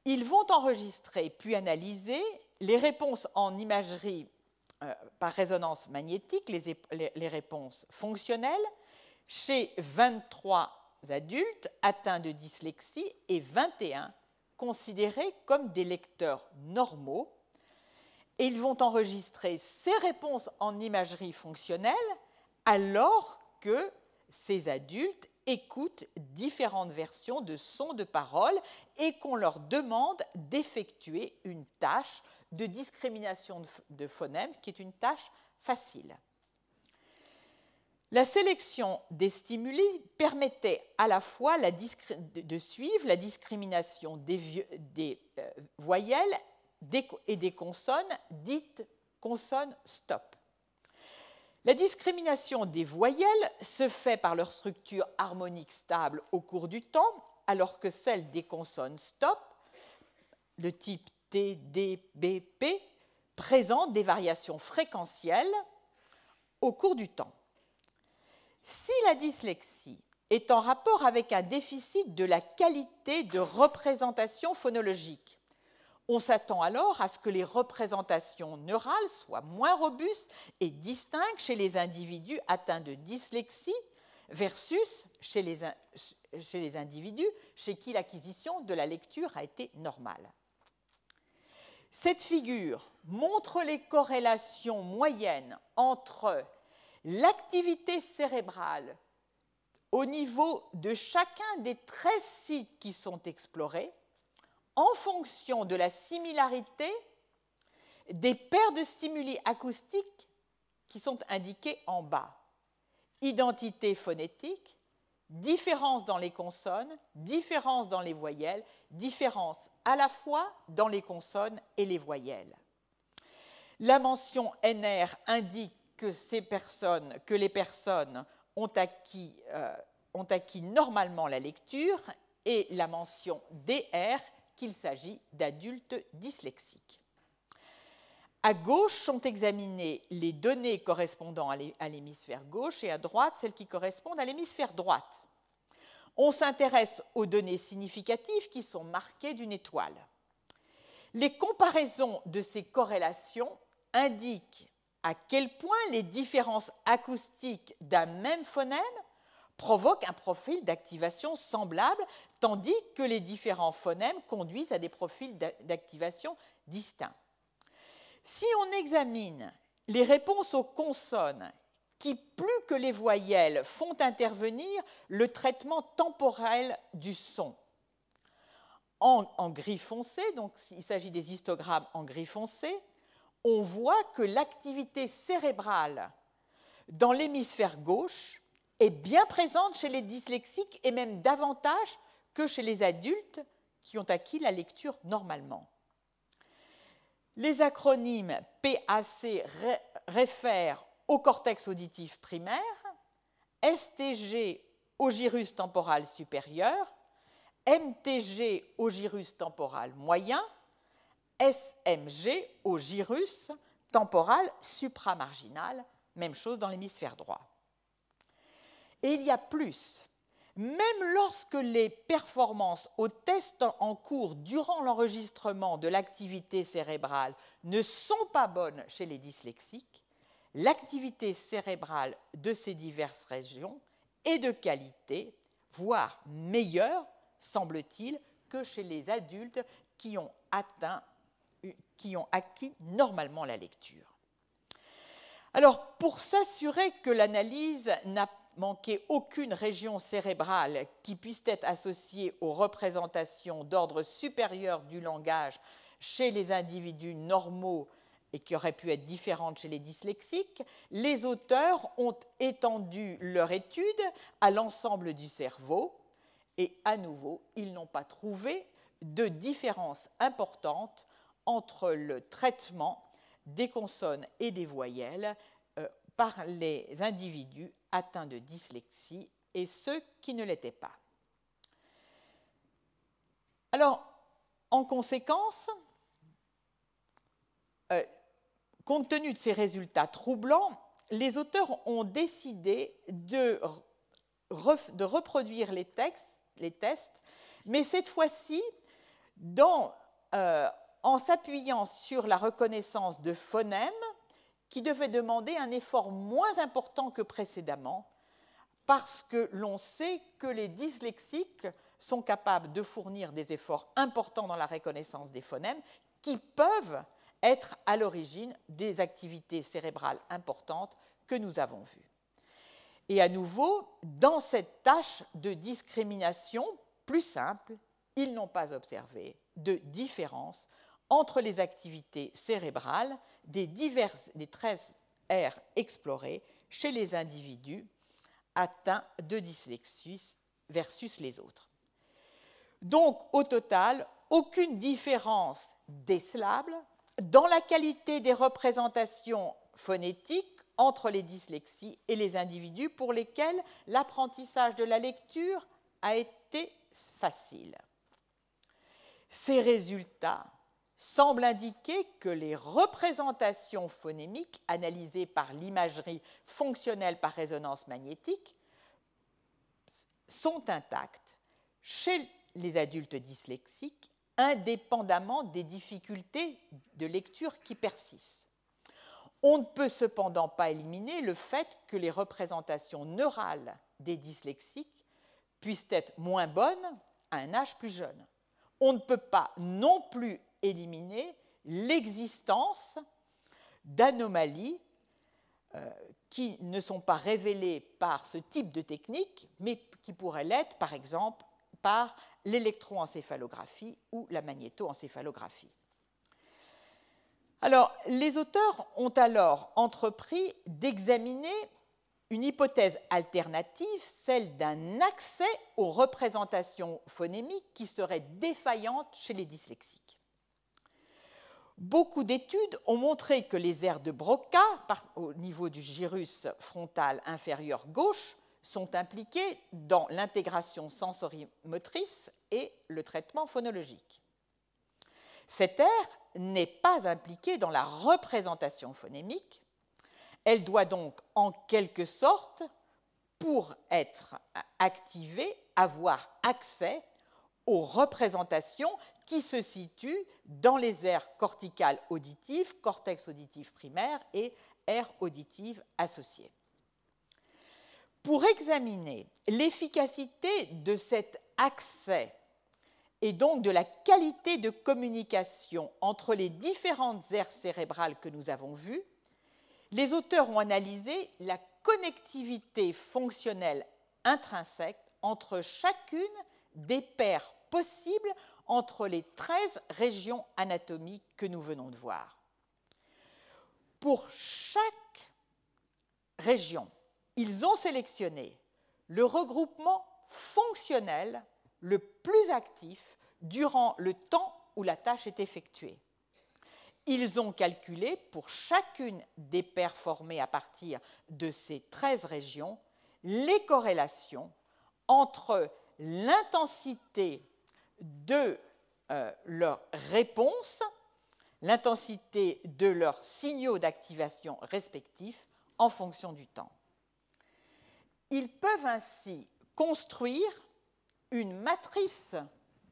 Ils vont enregistrer puis analyser les réponses en imagerie euh, par résonance magnétique, les, réponses fonctionnelles, chez 23 adultes atteints de dyslexie et 21 considérés comme des lecteurs normaux. Et ils vont enregistrer ces réponses en imagerie fonctionnelle alors que ces adultes écoutent différentes versions de sons de parole et qu'on leur demande d'effectuer une tâche de discrimination de phonèmes qui est une tâche facile. La sélection des stimuli permettait à la fois de suivre la discrimination des, euh, voyelles et des consonnes dites consonnes stop. La discrimination des voyelles se fait par leur structure harmonique stable au cours du temps, alors que celle des consonnes stop, le type T, D, B, P, présente des variations fréquentielles au cours du temps. Si la dyslexie est en rapport avec un déficit de la qualité de représentation phonologique, on s'attend alors à ce que les représentations neurales soient moins robustes et distinctes chez les individus atteints de dyslexie versus chez les, individus chez qui l'acquisition de la lecture a été normale. Cette figure montre les corrélations moyennes entre l'activité cérébrale au niveau de chacun des 13 sites qui sont explorés en fonction de la similarité des paires de stimuli acoustiques qui sont indiquées en bas. Identité phonétique, différence dans les consonnes, différence dans les voyelles, différence à la fois dans les consonnes et les voyelles. La mention NR indique que, ces personnes, que les personnes ont acquis, euh, ont acquis normalement la lecture et la mention DR qu'il s'agit d'adultes dyslexiques. À gauche sont examinées les données correspondant à l'hémisphère gauche et à droite celles qui correspondent à l'hémisphère droite. On s'intéresse aux données significatives qui sont marquées d'une étoile. Les comparaisons de ces corrélations indiquent à quel point les différences acoustiques d'un même phonème provoque un profil d'activation semblable, tandis que les différents phonèmes conduisent à des profils d'activation distincts. Si on examine les réponses aux consonnes qui, plus que les voyelles, font intervenir le traitement temporel du son. En, gris foncé, donc il s'agit des histogrammes en gris foncé, on voit que l'activité cérébrale dans l'hémisphère gauche est bien présente chez les dyslexiques et même davantage que chez les adultes qui ont acquis la lecture normalement. Les acronymes PAC réfèrent au cortex auditif primaire, STG au gyrus temporal supérieur, MTG au gyrus temporal moyen, SMG au gyrus temporal supramarginal, même chose dans l'hémisphère droit. Et il y a plus. Même lorsque les performances aux tests en cours durant l'enregistrement de l'activité cérébrale ne sont pas bonnes chez les dyslexiques, l'activité cérébrale de ces diverses régions est de qualité, voire meilleure, semble-t-il, que chez les adultes qui ont, acquis normalement la lecture. Alors, pour s'assurer que l'analyse n'a manquer aucune région cérébrale qui puisse être associée aux représentations d'ordre supérieur du langage chez les individus normaux et qui auraient pu être différentes chez les dyslexiques, les auteurs ont étendu leur étude à l'ensemble du cerveau et à nouveau, ils n'ont pas trouvé de différence importante entre le traitement des consonnes et des voyelles euh, par les individus atteints de dyslexie et ceux qui ne l'étaient pas. Alors, en conséquence, euh, compte tenu de ces résultats troublants, les auteurs ont décidé de, reproduire les, textes, les tests, mais cette fois-ci euh, en s'appuyant sur la reconnaissance de phonèmes qui devait demander un effort moins important que précédemment, parce que l'on sait que les dyslexiques sont capables de fournir des efforts importants dans la reconnaissance des phonèmes qui peuvent être à l'origine des activités cérébrales importantes que nous avons vues. Et à nouveau, dans cette tâche de discrimination plus simple, ils n'ont pas observé de différence entre les activités cérébrales des, diverses, des 13 R explorées chez les individus atteints de dyslexie versus les autres. Donc, au total, aucune différence décelable dans la qualité des représentations phonétiques entre les dyslexies et les individus pour lesquels l'apprentissage de la lecture a été facile. Ces résultats semble indiquer que les représentations phonémiques analysées par l'imagerie fonctionnelle par résonance magnétique sont intactes chez les adultes dyslexiques, indépendamment des difficultés de lecture qui persistent. On ne peut cependant pas éliminer le fait que les représentations neurales des dyslexiques puissent être moins bonnes à un âge plus jeune. On ne peut pas non plus éliminer l'existence d'anomalies euh, qui ne sont pas révélées par ce type de technique, mais qui pourraient l'être, par exemple, par l'électroencéphalographie ou la magnétoencéphalographie. Alors, les auteurs ont alors entrepris d'examiner une hypothèse alternative, celle d'un accès aux représentations phonémiques qui serait défaillante chez les dyslexiques. Beaucoup d'études ont montré que les aires de Broca, au niveau du gyrus frontal inférieur gauche, sont impliquées dans l'intégration sensorimotrice et le traitement phonologique. Cette aire n'est pas impliquée dans la représentation phonémique. Elle doit donc, en quelque sorte, pour être activée, avoir accès aux représentations qui se situent dans les aires corticales auditives, cortex auditif primaire et aires auditives associées. Pour examiner l'efficacité de cet accès et donc de la qualité de communication entre les différentes aires cérébrales que nous avons vues, les auteurs ont analysé la connectivité fonctionnelle intrinsèque entre chacune des paires possibles entre les 13 régions anatomiques que nous venons de voir. Pour chaque région, ils ont sélectionné le regroupement fonctionnel le plus actif durant le temps où la tâche est effectuée. Ils ont calculé pour chacune des paires formées à partir de ces 13 régions les corrélations entre l'intensité de leurs leur réponse, l'intensité de leurs signaux d'activation respectifs en fonction du temps. Ils peuvent ainsi construire une matrice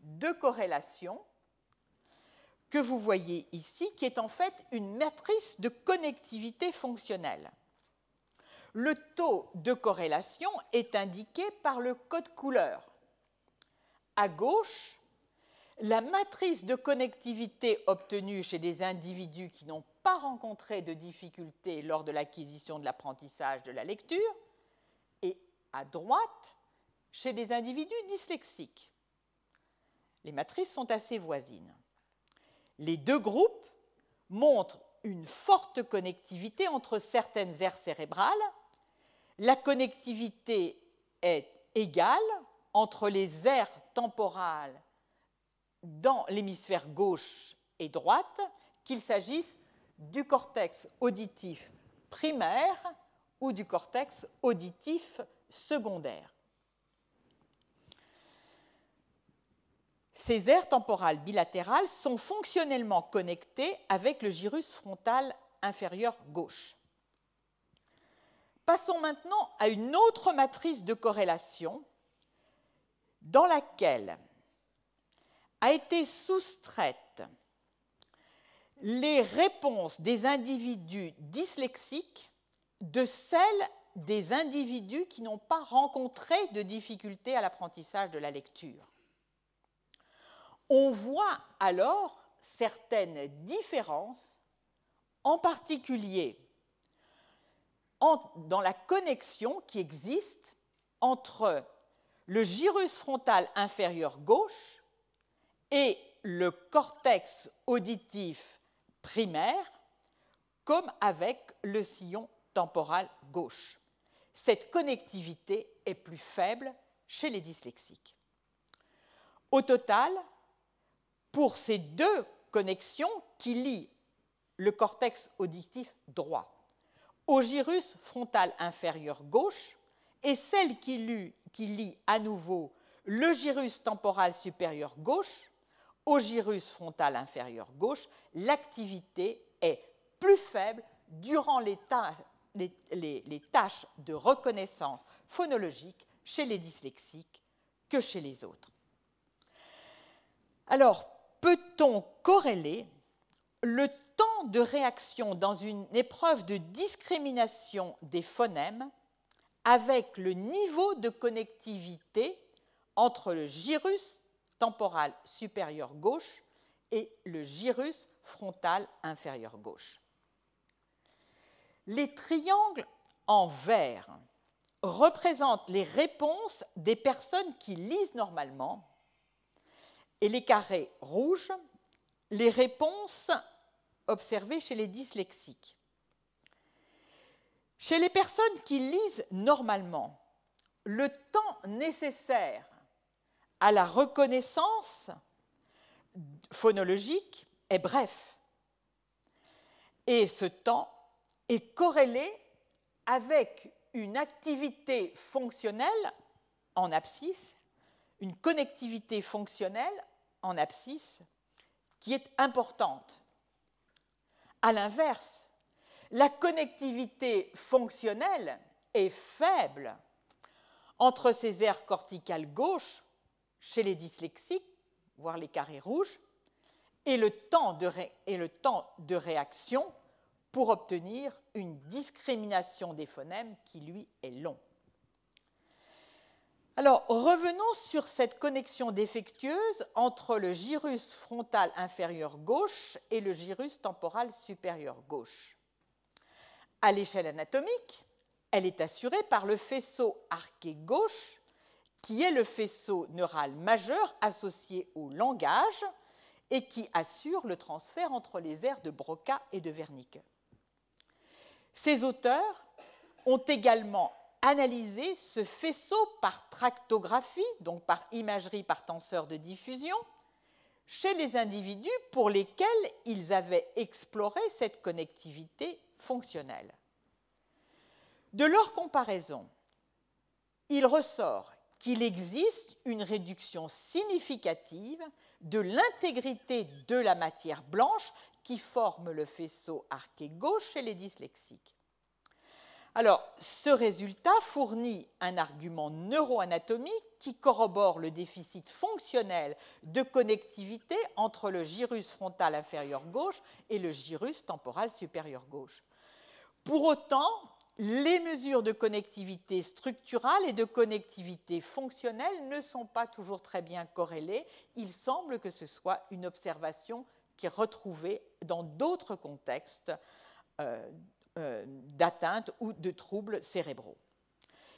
de corrélation que vous voyez ici, qui est en fait une matrice de connectivité fonctionnelle. Le taux de corrélation est indiqué par le code couleur à gauche, la matrice de connectivité obtenue chez des individus qui n'ont pas rencontré de difficultés lors de l'acquisition de l'apprentissage de la lecture, et à droite, chez des individus dyslexiques. Les matrices sont assez voisines. Les deux groupes montrent une forte connectivité entre certaines aires cérébrales. La connectivité est égale entre les aires temporales dans l'hémisphère gauche et droite, qu'il s'agisse du cortex auditif primaire ou du cortex auditif secondaire. Ces aires temporales bilatérales sont fonctionnellement connectées avec le gyrus frontal inférieur gauche. Passons maintenant à une autre matrice de corrélation dans laquelle a été soustraite les réponses des individus dyslexiques de celles des individus qui n'ont pas rencontré de difficultés à l'apprentissage de la lecture. On voit alors certaines différences, en particulier dans la connexion qui existe entre le gyrus frontal inférieur gauche et le cortex auditif primaire, comme avec le sillon temporal gauche. Cette connectivité est plus faible chez les dyslexiques. Au total, pour ces deux connexions qui lient le cortex auditif droit au gyrus frontal inférieur gauche et celle qui lie qui lie à nouveau le gyrus temporal supérieur gauche au gyrus frontal inférieur gauche, l'activité est plus faible durant les, tâches de reconnaissance phonologique chez les dyslexiques que chez les autres. Alors, peut-on corréler le temps de réaction dans une épreuve de discrimination des phonèmes avec le niveau de connectivité entre le gyrus temporal supérieur gauche et le gyrus frontal inférieur gauche. Les triangles en vert représentent les réponses des personnes qui lisent normalement et les carrés rouges les réponses observées chez les dyslexiques. Chez les personnes qui lisent normalement, le temps nécessaire à la reconnaissance phonologique est bref. Et ce temps est corrélé avec une activité fonctionnelle en abscisse, une connectivité fonctionnelle en abscisse qui est importante. À l'inverse, la connectivité fonctionnelle est faible entre ces aires corticales gauches chez les dyslexiques, voire les carrés rouges, et le temps de, et le temps de réaction pour obtenir une discrimination des phonèmes qui, lui, est long. Alors, revenons sur cette connexion défectueuse entre le gyrus frontal inférieur gauche et le gyrus temporal supérieur gauche. À l'échelle anatomique, elle est assurée par le faisceau arqué gauche, qui est le faisceau neural majeur associé au langage et qui assure le transfert entre les aires de Broca et de Wernicke. Ces auteurs ont également analysé ce faisceau par tractographie, donc par imagerie par tenseur de diffusion, chez les individus pour lesquels ils avaient exploré cette connectivité de leur comparaison, il ressort qu'il existe une réduction significative de l'intégrité de la matière blanche qui forme le faisceau arqué gauche chez les dyslexiques. Alors, ce résultat fournit un argument neuroanatomique qui corrobore le déficit fonctionnel de connectivité entre le gyrus frontal inférieur gauche et le gyrus temporal supérieur gauche. Pour autant, les mesures de connectivité structurale et de connectivité fonctionnelle ne sont pas toujours très bien corrélées. Il semble que ce soit une observation qui est retrouvée dans d'autres contextes euh, euh, d'atteinte ou de troubles cérébraux.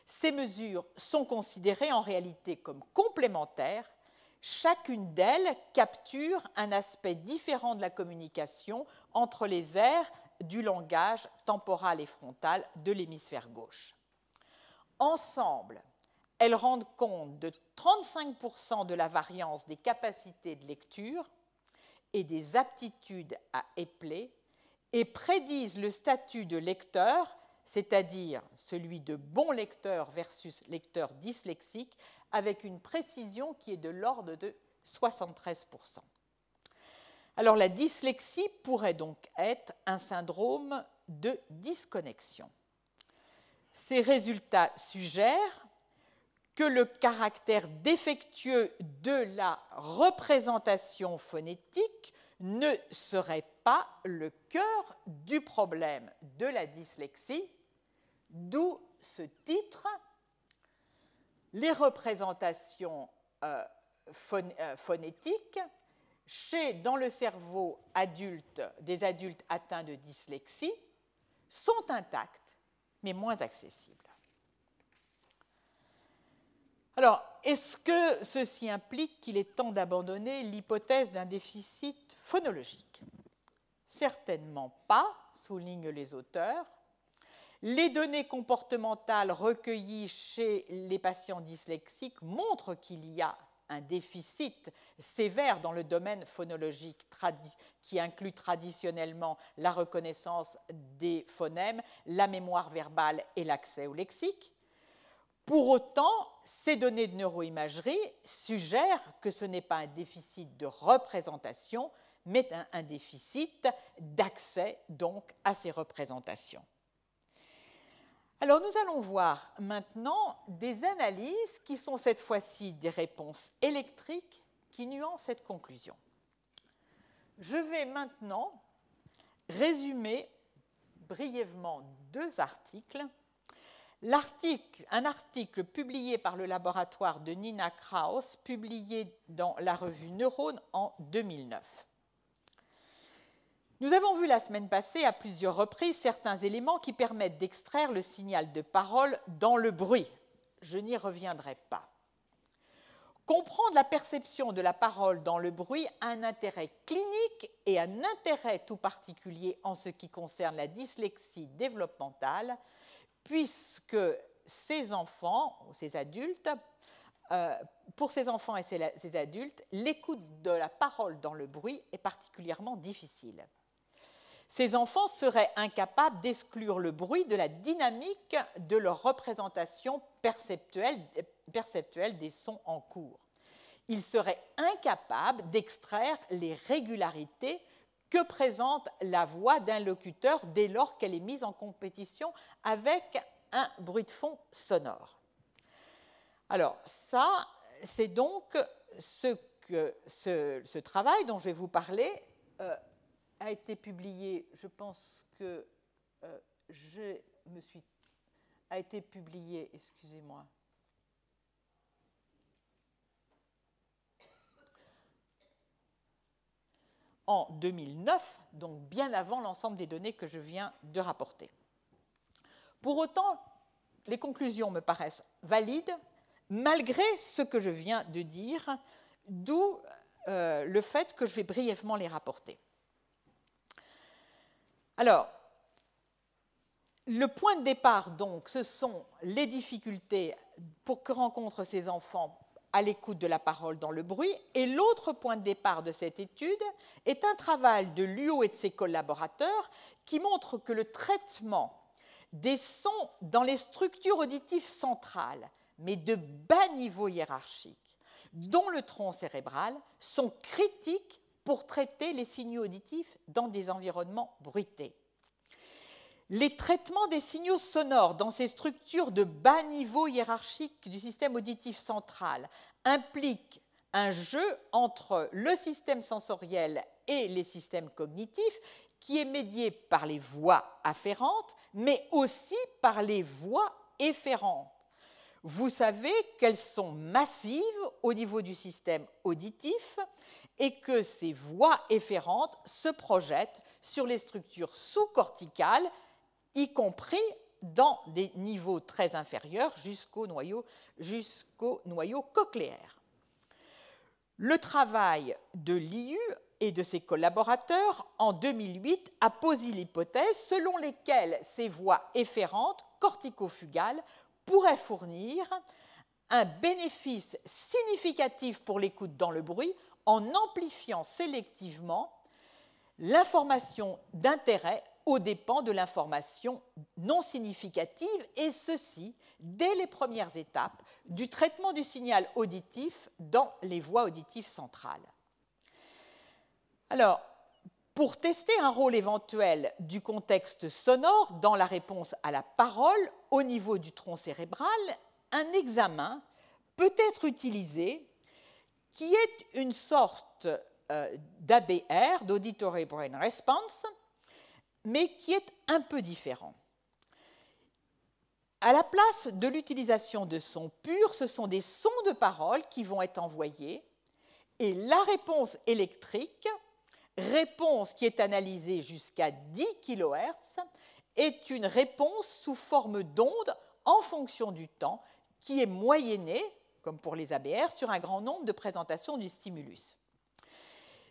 Ces mesures sont considérées en réalité comme complémentaires. Chacune d'elles capture un aspect différent de la communication entre les aires, du langage temporal et frontal de l'hémisphère gauche. Ensemble, elles rendent compte de 35% de la variance des capacités de lecture et des aptitudes à épeler et prédisent le statut de lecteur, c'est-à-dire celui de bon lecteur versus lecteur dyslexique, avec une précision qui est de l'ordre de 73%. Alors la dyslexie pourrait donc être un syndrome de disconnexion. Ces résultats suggèrent que le caractère défectueux de la représentation phonétique ne serait pas le cœur du problème de la dyslexie, d'où ce titre, Les représentations euh, euh, phonétiques chez, dans le cerveau adulte des adultes atteints de dyslexie sont intactes, mais moins accessibles. Alors, est-ce que ceci implique qu'il est temps d'abandonner l'hypothèse d'un déficit phonologique Certainement pas, soulignent les auteurs. Les données comportementales recueillies chez les patients dyslexiques montrent qu'il y a un déficit sévère dans le domaine phonologique qui inclut traditionnellement la reconnaissance des phonèmes, la mémoire verbale et l'accès au lexique. Pour autant, ces données de neuroimagerie suggèrent que ce n'est pas un déficit de représentation, mais un, déficit d'accès donc à ces représentations. Alors nous allons voir maintenant des analyses qui sont cette fois-ci des réponses électriques qui nuancent cette conclusion. Je vais maintenant résumer brièvement deux articles. un article publié par le laboratoire de Nina Kraus, publié dans la revue Neurone en 2009. Nous avons vu la semaine passée à plusieurs reprises certains éléments qui permettent d'extraire le signal de parole dans le bruit. Je n'y reviendrai pas. Comprendre la perception de la parole dans le bruit a un intérêt clinique et un intérêt tout particulier en ce qui concerne la dyslexie développementale, puisque ces enfants, ou ces adultes, euh, pour ces enfants et ces adultes, l'écoute de la parole dans le bruit est particulièrement difficile. Ces enfants seraient incapables d'exclure le bruit de la dynamique de leur représentation perceptuelle, des sons en cours. Ils seraient incapables d'extraire les régularités que présente la voix d'un locuteur dès lors qu'elle est mise en compétition avec un bruit de fond sonore. Alors ça, c'est donc ce, travail dont je vais vous parler euh, a été publié, je pense que euh, je me suis. a été publié, excusez-moi. en 2009, donc bien avant l'ensemble des données que je viens de rapporter. Pour autant, les conclusions me paraissent valides, malgré ce que je viens de dire, d'où euh, le fait que je vais brièvement les rapporter. Alors, le point de départ, donc, ce sont les difficultés pour que rencontrent ces enfants à l'écoute de la parole dans le bruit. Et l'autre point de départ de cette étude est un travail de Luo et de ses collaborateurs qui montre que le traitement des sons dans les structures auditives centrales, mais de bas niveau hiérarchique, dont le tronc cérébral, sont critiques pour traiter les signaux auditifs dans des environnements bruités. Les traitements des signaux sonores dans ces structures de bas niveau hiérarchique du système auditif central impliquent un jeu entre le système sensoriel et les systèmes cognitifs qui est médié par les voies afférentes, mais aussi par les voies efférentes vous savez qu'elles sont massives au niveau du système auditif et que ces voies efférentes se projettent sur les structures sous-corticales, y compris dans des niveaux très inférieurs jusqu'au noyau, jusqu'au noyau cochléaire. Le travail de l'IU et de ses collaborateurs en 2008 a posé l'hypothèse selon laquelle ces voies efférentes corticofugales pourrait fournir un bénéfice significatif pour l'écoute dans le bruit en amplifiant sélectivement l'information d'intérêt aux dépens de l'information non significative, et ceci dès les premières étapes du traitement du signal auditif dans les voies auditives centrales. Alors, pour tester un rôle éventuel du contexte sonore dans la réponse à la parole au niveau du tronc cérébral, un examen peut être utilisé qui est une sorte euh, d'ABR, d'Auditory Brain Response, mais qui est un peu différent. À la place de l'utilisation de sons purs, ce sont des sons de parole qui vont être envoyés et la réponse électrique réponse qui est analysée jusqu'à 10 kHz est une réponse sous forme d'onde en fonction du temps qui est moyennée, comme pour les ABR, sur un grand nombre de présentations du stimulus.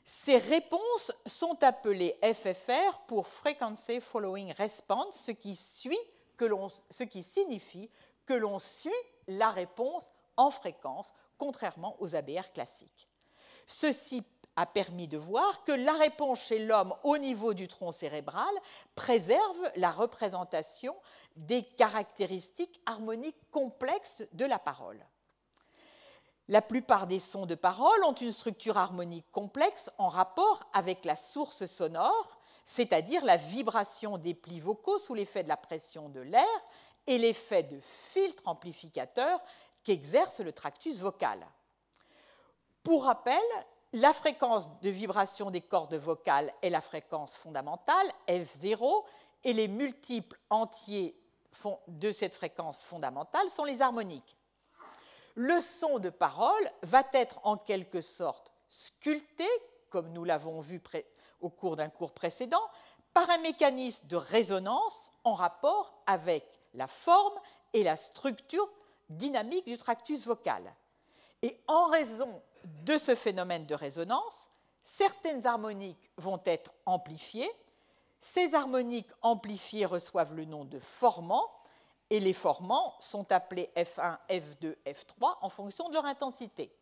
Ces réponses sont appelées FFR pour Frequency Following Response, ce qui, suit que ce qui signifie que l'on suit la réponse en fréquence, contrairement aux ABR classiques. Ceci a permis de voir que la réponse chez l'homme au niveau du tronc cérébral préserve la représentation des caractéristiques harmoniques complexes de la parole. La plupart des sons de parole ont une structure harmonique complexe en rapport avec la source sonore, c'est-à-dire la vibration des plis vocaux sous l'effet de la pression de l'air et l'effet de filtre amplificateur qu'exerce le tractus vocal. Pour rappel, la fréquence de vibration des cordes vocales est la fréquence fondamentale, F0, et les multiples entiers de cette fréquence fondamentale sont les harmoniques. Le son de parole va être en quelque sorte sculpté, comme nous l'avons vu au cours d'un cours précédent, par un mécanisme de résonance en rapport avec la forme et la structure dynamique du tractus vocal. Et en raison de ce phénomène de résonance, certaines harmoniques vont être amplifiées. Ces harmoniques amplifiées reçoivent le nom de formants et les formants sont appelés F1, F2, F3 en fonction de leur intensité.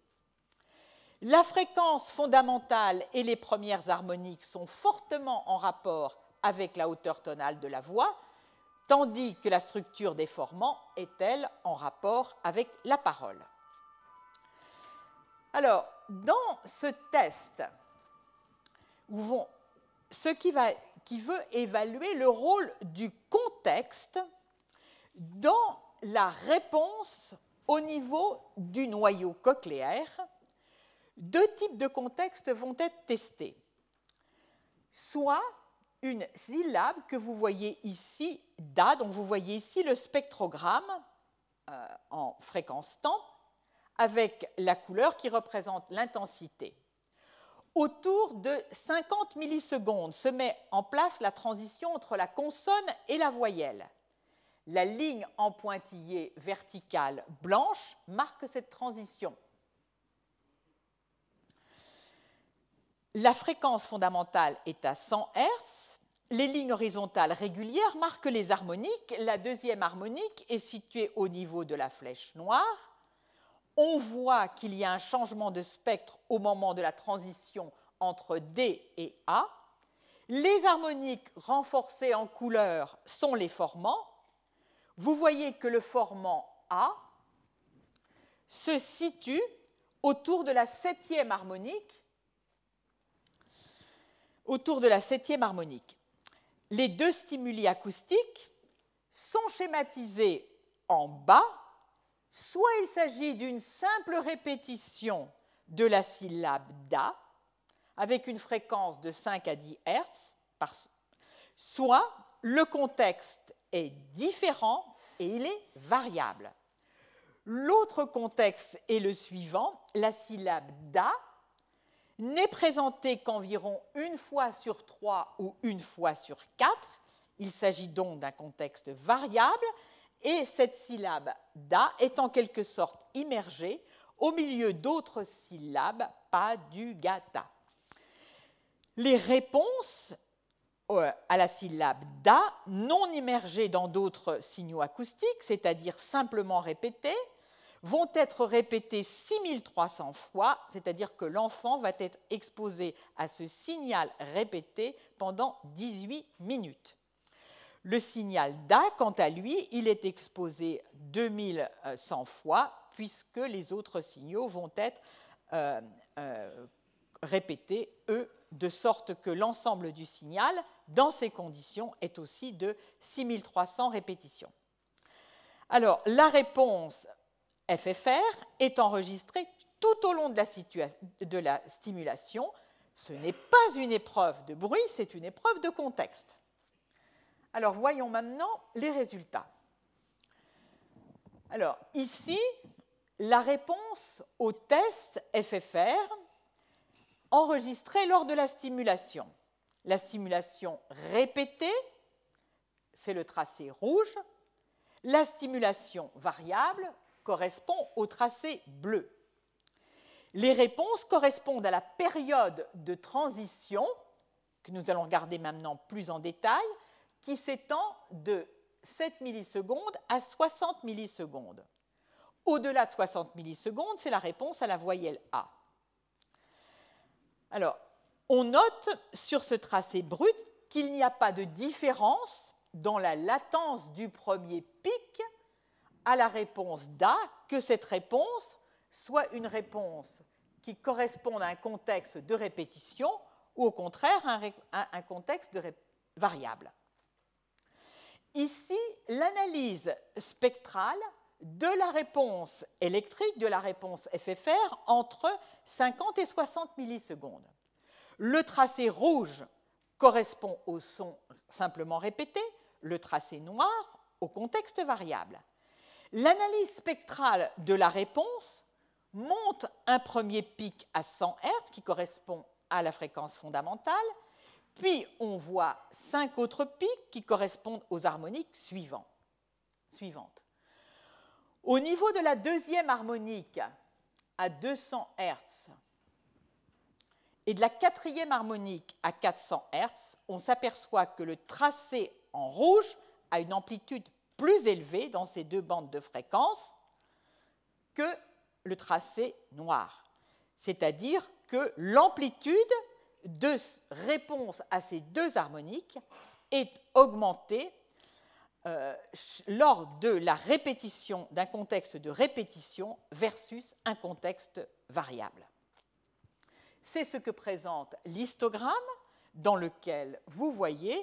La fréquence fondamentale et les premières harmoniques sont fortement en rapport avec la hauteur tonale de la voix, tandis que la structure des formants est, elle, en rapport avec la parole. Alors, dans ce test, ce qui, veut évaluer le rôle du contexte dans la réponse au niveau du noyau cochléaire, deux types de contextes vont être testés. Soit une syllabe que vous voyez ici, da, donc vous voyez ici le spectrogramme euh, en fréquence temps, avec la couleur qui représente l'intensité. Autour de 50 millisecondes se met en place la transition entre la consonne et la voyelle. La ligne en pointillé verticale blanche marque cette transition. La fréquence fondamentale est à 100 Hz. Les lignes horizontales régulières marquent les harmoniques. La deuxième harmonique est située au niveau de la flèche noire on voit qu'il y a un changement de spectre au moment de la transition entre D et A. Les harmoniques renforcées en couleur sont les formants. Vous voyez que le formant A se situe autour de la septième harmonique. Autour de la septième harmonique. Les deux stimuli acoustiques sont schématisés en bas soit il s'agit d'une simple répétition de la syllabe da avec une fréquence de 5 à 10 Hertz, soit le contexte est différent et il est variable. L'autre contexte est le suivant, la syllabe da n'est présentée qu'environ une fois sur trois ou une fois sur quatre. Il s'agit donc d'un contexte variable et cette syllabe da est en quelque sorte immergée au milieu d'autres syllabes pas du « gata ». Les réponses euh, à la syllabe da, non immergées dans d'autres signaux acoustiques, c'est-à-dire simplement répétées, vont être répétées 6300 fois, c'est-à-dire que l'enfant va être exposé à ce signal répété pendant 18 minutes. Le signal DA, quant à lui, il est exposé 2100 fois, puisque les autres signaux vont être euh, euh, répétés, eux, de sorte que l'ensemble du signal, dans ces conditions, est aussi de 6300 répétitions. Alors, la réponse FFR est enregistrée tout au long de la stimulation. Ce n'est pas une épreuve de bruit, c'est une épreuve de contexte. Alors voyons maintenant les résultats. Alors ici, la réponse au test FFR enregistrée lors de la stimulation. La stimulation répétée, c'est le tracé rouge. La stimulation variable correspond au tracé bleu. Les réponses correspondent à la période de transition, que nous allons regarder maintenant plus en détail, qui s'étend de 7 millisecondes à 60 millisecondes. Au-delà de 60 millisecondes, c'est la réponse à la voyelle A. Alors, on note sur ce tracé brut qu'il n'y a pas de différence dans la latence du premier pic à la réponse d'A, que cette réponse soit une réponse qui corresponde à un contexte de répétition ou au contraire à un, un contexte de variable. Ici, l'analyse spectrale de la réponse électrique, de la réponse FFR, entre 50 et 60 millisecondes. Le tracé rouge correspond au son simplement répété, le tracé noir au contexte variable. L'analyse spectrale de la réponse monte un premier pic à 100 Hz qui correspond à la fréquence fondamentale puis on voit cinq autres pics qui correspondent aux harmoniques suivantes. suivantes. Au niveau de la deuxième harmonique, à 200 Hz, et de la quatrième harmonique à 400 Hz, on s'aperçoit que le tracé en rouge a une amplitude plus élevée dans ces deux bandes de fréquence que le tracé noir. C'est-à-dire que l'amplitude de réponse à ces deux harmoniques est augmentée euh, lors de la répétition d'un contexte de répétition versus un contexte variable. C'est ce que présente l'histogramme dans lequel vous voyez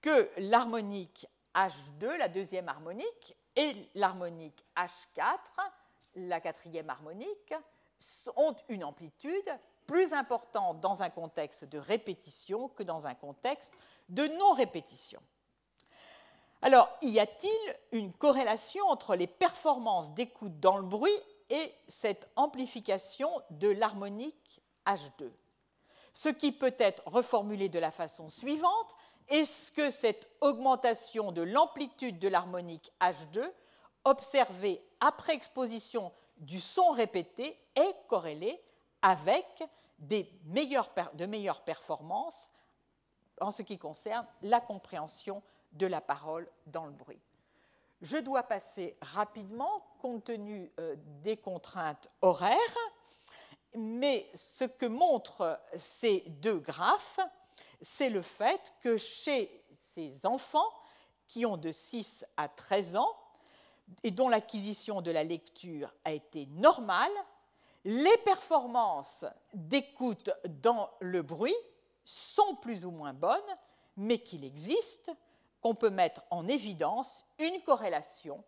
que l'harmonique H2, la deuxième harmonique, et l'harmonique H4, la quatrième harmonique, ont une amplitude plus important dans un contexte de répétition que dans un contexte de non-répétition. Alors, y a-t-il une corrélation entre les performances d'écoute dans le bruit et cette amplification de l'harmonique H2 Ce qui peut être reformulé de la façon suivante, est-ce que cette augmentation de l'amplitude de l'harmonique H2 observée après exposition du son répété est corrélée avec de meilleures performances en ce qui concerne la compréhension de la parole dans le bruit. Je dois passer rapidement compte tenu euh, des contraintes horaires, mais ce que montrent ces deux graphes, c'est le fait que chez ces enfants qui ont de 6 à 13 ans et dont l'acquisition de la lecture a été normale, les performances d'écoute dans le bruit sont plus ou moins bonnes, mais qu'il existe, qu'on peut mettre en évidence une corrélation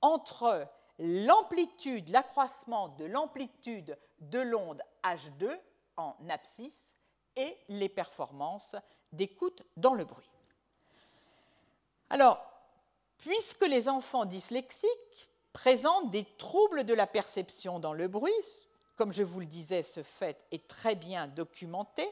entre l'amplitude, l'accroissement de l'amplitude de l'onde H2 en abscisse et les performances d'écoute dans le bruit. Alors, puisque les enfants dyslexiques présentent des troubles de la perception dans le bruit, comme je vous le disais, ce fait est très bien documenté,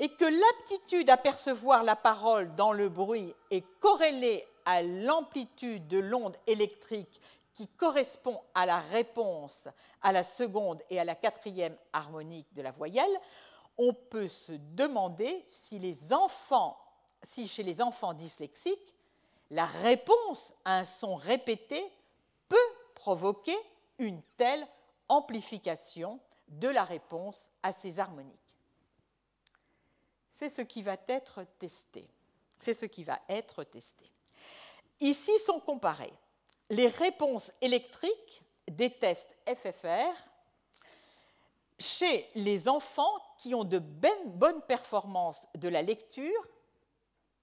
et que l'aptitude à percevoir la parole dans le bruit est corrélée à l'amplitude de l'onde électrique qui correspond à la réponse à la seconde et à la quatrième harmonique de la voyelle, on peut se demander si, les enfants, si chez les enfants dyslexiques, la réponse à un son répété peut provoquer une telle amplification de la réponse à ces harmoniques. C'est ce qui va être testé. C'est ce qui va être testé. Ici sont comparées les réponses électriques des tests FFR chez les enfants qui ont de ben-, bonnes performances de la lecture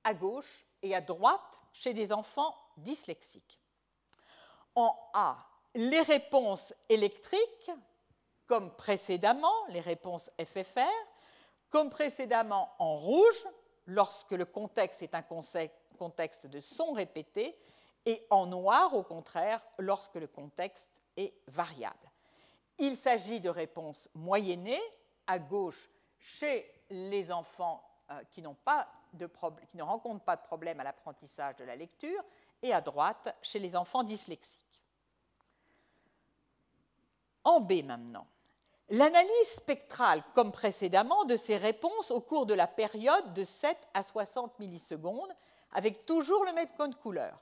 à gauche et à droite chez des enfants dyslexiques. En A, les réponses électriques, comme précédemment, les réponses FFR, comme précédemment en rouge, lorsque le contexte est un contexte de son répété, et en noir, au contraire, lorsque le contexte est variable. Il s'agit de réponses moyennées, à gauche, chez les enfants euh, qui qui, pas de qui ne rencontrent pas de problème à l'apprentissage de la lecture, et à droite, chez les enfants dyslexiques. En B maintenant. L'analyse spectrale, comme précédemment, de ces réponses au cours de la période de 7 à 60 millisecondes, avec toujours le même code couleur.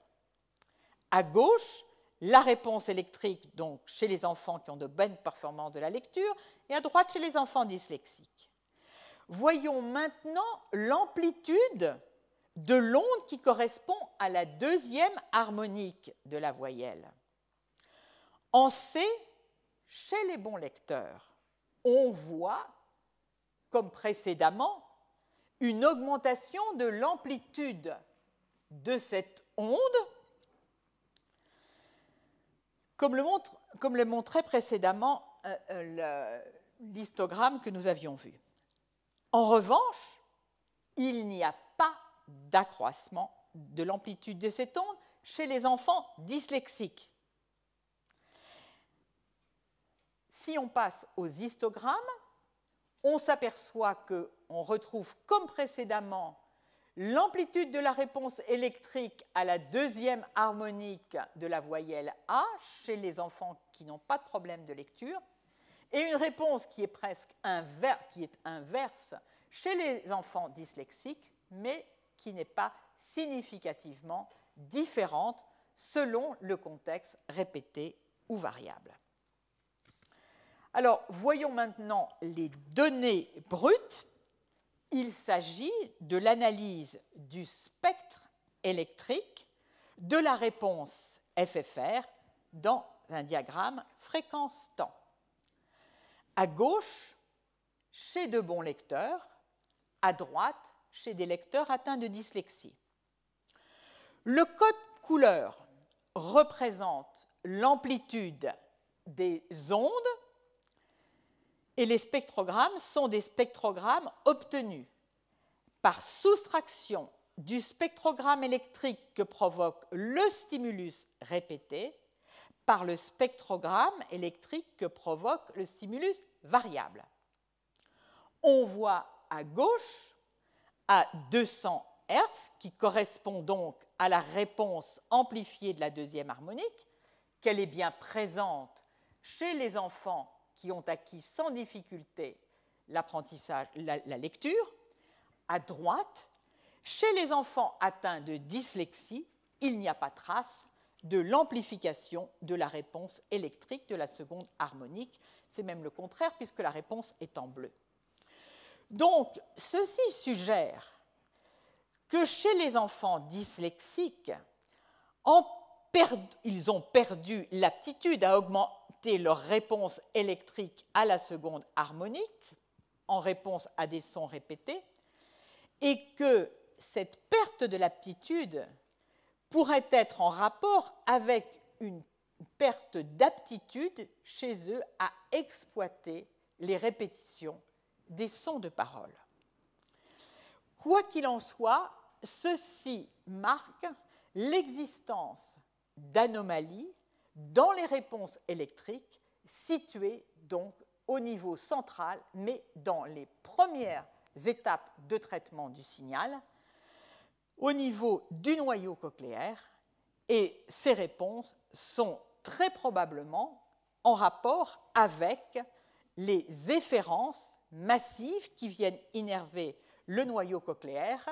À gauche, la réponse électrique, donc chez les enfants qui ont de bonnes performances de la lecture, et à droite, chez les enfants dyslexiques. Voyons maintenant l'amplitude de l'onde qui correspond à la deuxième harmonique de la voyelle. En C, chez les bons lecteurs, on voit, comme précédemment, une augmentation de l'amplitude de cette onde, comme le, montre, comme le montrait précédemment euh, euh, l'histogramme que nous avions vu. En revanche, il n'y a pas d'accroissement de l'amplitude de cette onde chez les enfants dyslexiques. Si on passe aux histogrammes, on s'aperçoit qu'on retrouve comme précédemment l'amplitude de la réponse électrique à la deuxième harmonique de la voyelle A chez les enfants qui n'ont pas de problème de lecture, et une réponse qui est presque qui est inverse chez les enfants dyslexiques, mais qui n'est pas significativement différente selon le contexte répété ou variable. Alors, voyons maintenant les données brutes. Il s'agit de l'analyse du spectre électrique de la réponse FFR dans un diagramme fréquence-temps. À gauche, chez de bons lecteurs, à droite, chez des lecteurs atteints de dyslexie. Le code couleur représente l'amplitude des ondes et les spectrogrammes sont des spectrogrammes obtenus par soustraction du spectrogramme électrique que provoque le stimulus répété par le spectrogramme électrique que provoque le stimulus variable. On voit à gauche à 200 Hz, qui correspond donc à la réponse amplifiée de la deuxième harmonique, qu'elle est bien présente chez les enfants qui ont acquis sans difficulté l'apprentissage, la, lecture. À droite, chez les enfants atteints de dyslexie, il n'y a pas trace de l'amplification de la réponse électrique de la seconde harmonique. C'est même le contraire puisque la réponse est en bleu. Donc, ceci suggère que chez les enfants dyslexiques, ils ont perdu l'aptitude à, augmenter leur réponse électrique à la seconde harmonique en réponse à des sons répétés, et que cette perte de l'aptitude pourrait être en rapport avec une perte d'aptitude chez eux à exploiter les répétitions des sons de parole. Quoi qu'il en soit, ceci marque l'existence d'anomalies dans les réponses électriques situées donc au niveau central, mais dans les premières étapes de traitement du signal, au niveau du noyau cochléaire, et ces réponses sont très probablement en rapport avec les efférences massives qui viennent innerver le noyau cochléaire,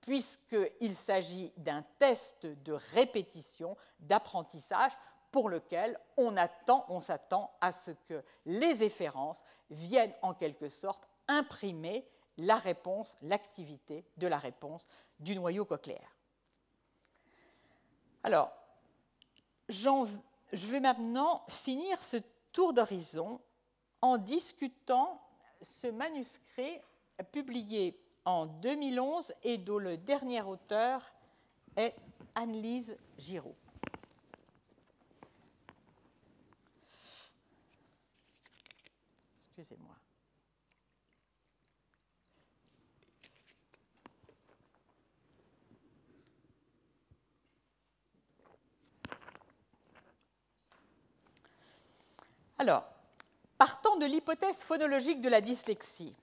puisqu'il s'agit d'un test de répétition, d'apprentissage, pour lequel on attend, on s'attend à ce que les efférences viennent en quelque sorte imprimer la réponse, l'activité de la réponse du noyau cochléaire. Alors, je vais maintenant finir ce tour d'horizon en discutant ce manuscrit publié en 2011 et dont le dernier auteur est Annelise Giraud. Excusez-moi. Alors, partant de l'hypothèse phonologique de la dyslexie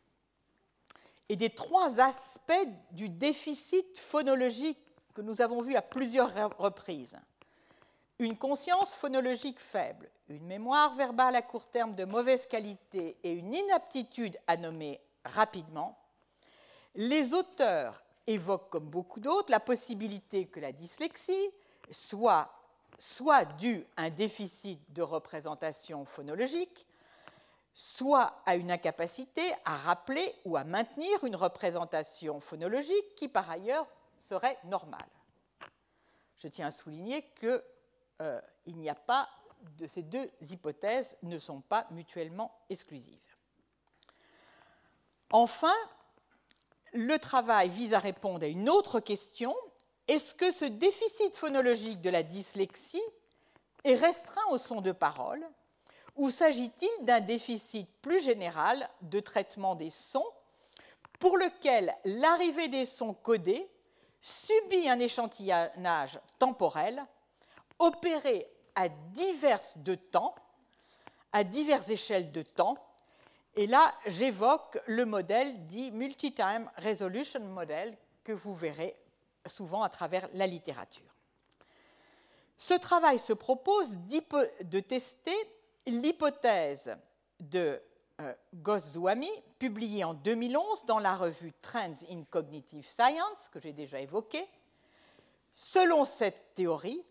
et des trois aspects du déficit phonologique que nous avons vu à plusieurs reprises, une conscience phonologique faible, une mémoire verbale à court terme de mauvaise qualité et une inaptitude à nommer rapidement, les auteurs évoquent comme beaucoup d'autres la possibilité que la dyslexie soit, soit due à un déficit de représentation phonologique, soit à une incapacité à rappeler ou à maintenir une représentation phonologique qui par ailleurs serait normale. Je tiens à souligner que euh, il n'y a pas de ces deux hypothèses ne sont pas mutuellement exclusives. Enfin, le travail vise à répondre à une autre question. Est-ce que ce déficit phonologique de la dyslexie est restreint au son de parole ou s'agit-il d'un déficit plus général de traitement des sons pour lequel l'arrivée des sons codés subit un échantillonnage temporel Opérer à diverses de temps, à diverses échelles de temps. Et là, j'évoque le modèle dit Multi-Time Resolution Model que vous verrez souvent à travers la littérature. Ce travail se propose de tester l'hypothèse de euh, Goswami, publiée en 2011 dans la revue Trends in Cognitive Science, que j'ai déjà évoquée. Selon cette théorie,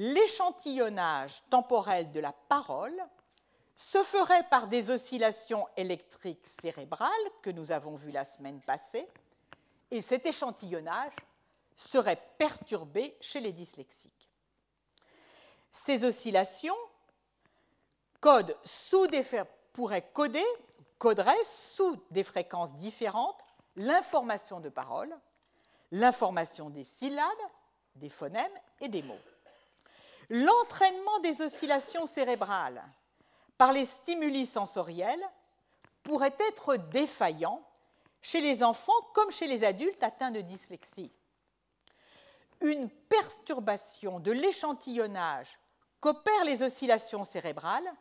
l'échantillonnage temporel de la parole se ferait par des oscillations électriques cérébrales que nous avons vues la semaine passée, et cet échantillonnage serait perturbé chez les dyslexiques. Ces oscillations sous pourraient coder, coderaient sous des fréquences différentes l'information de parole, l'information des syllabes, des phonèmes et des mots l'entraînement des oscillations cérébrales par les stimuli sensoriels pourrait être défaillant chez les enfants comme chez les adultes atteints de dyslexie. Une perturbation de l'échantillonnage qu'opèrent les oscillations cérébrales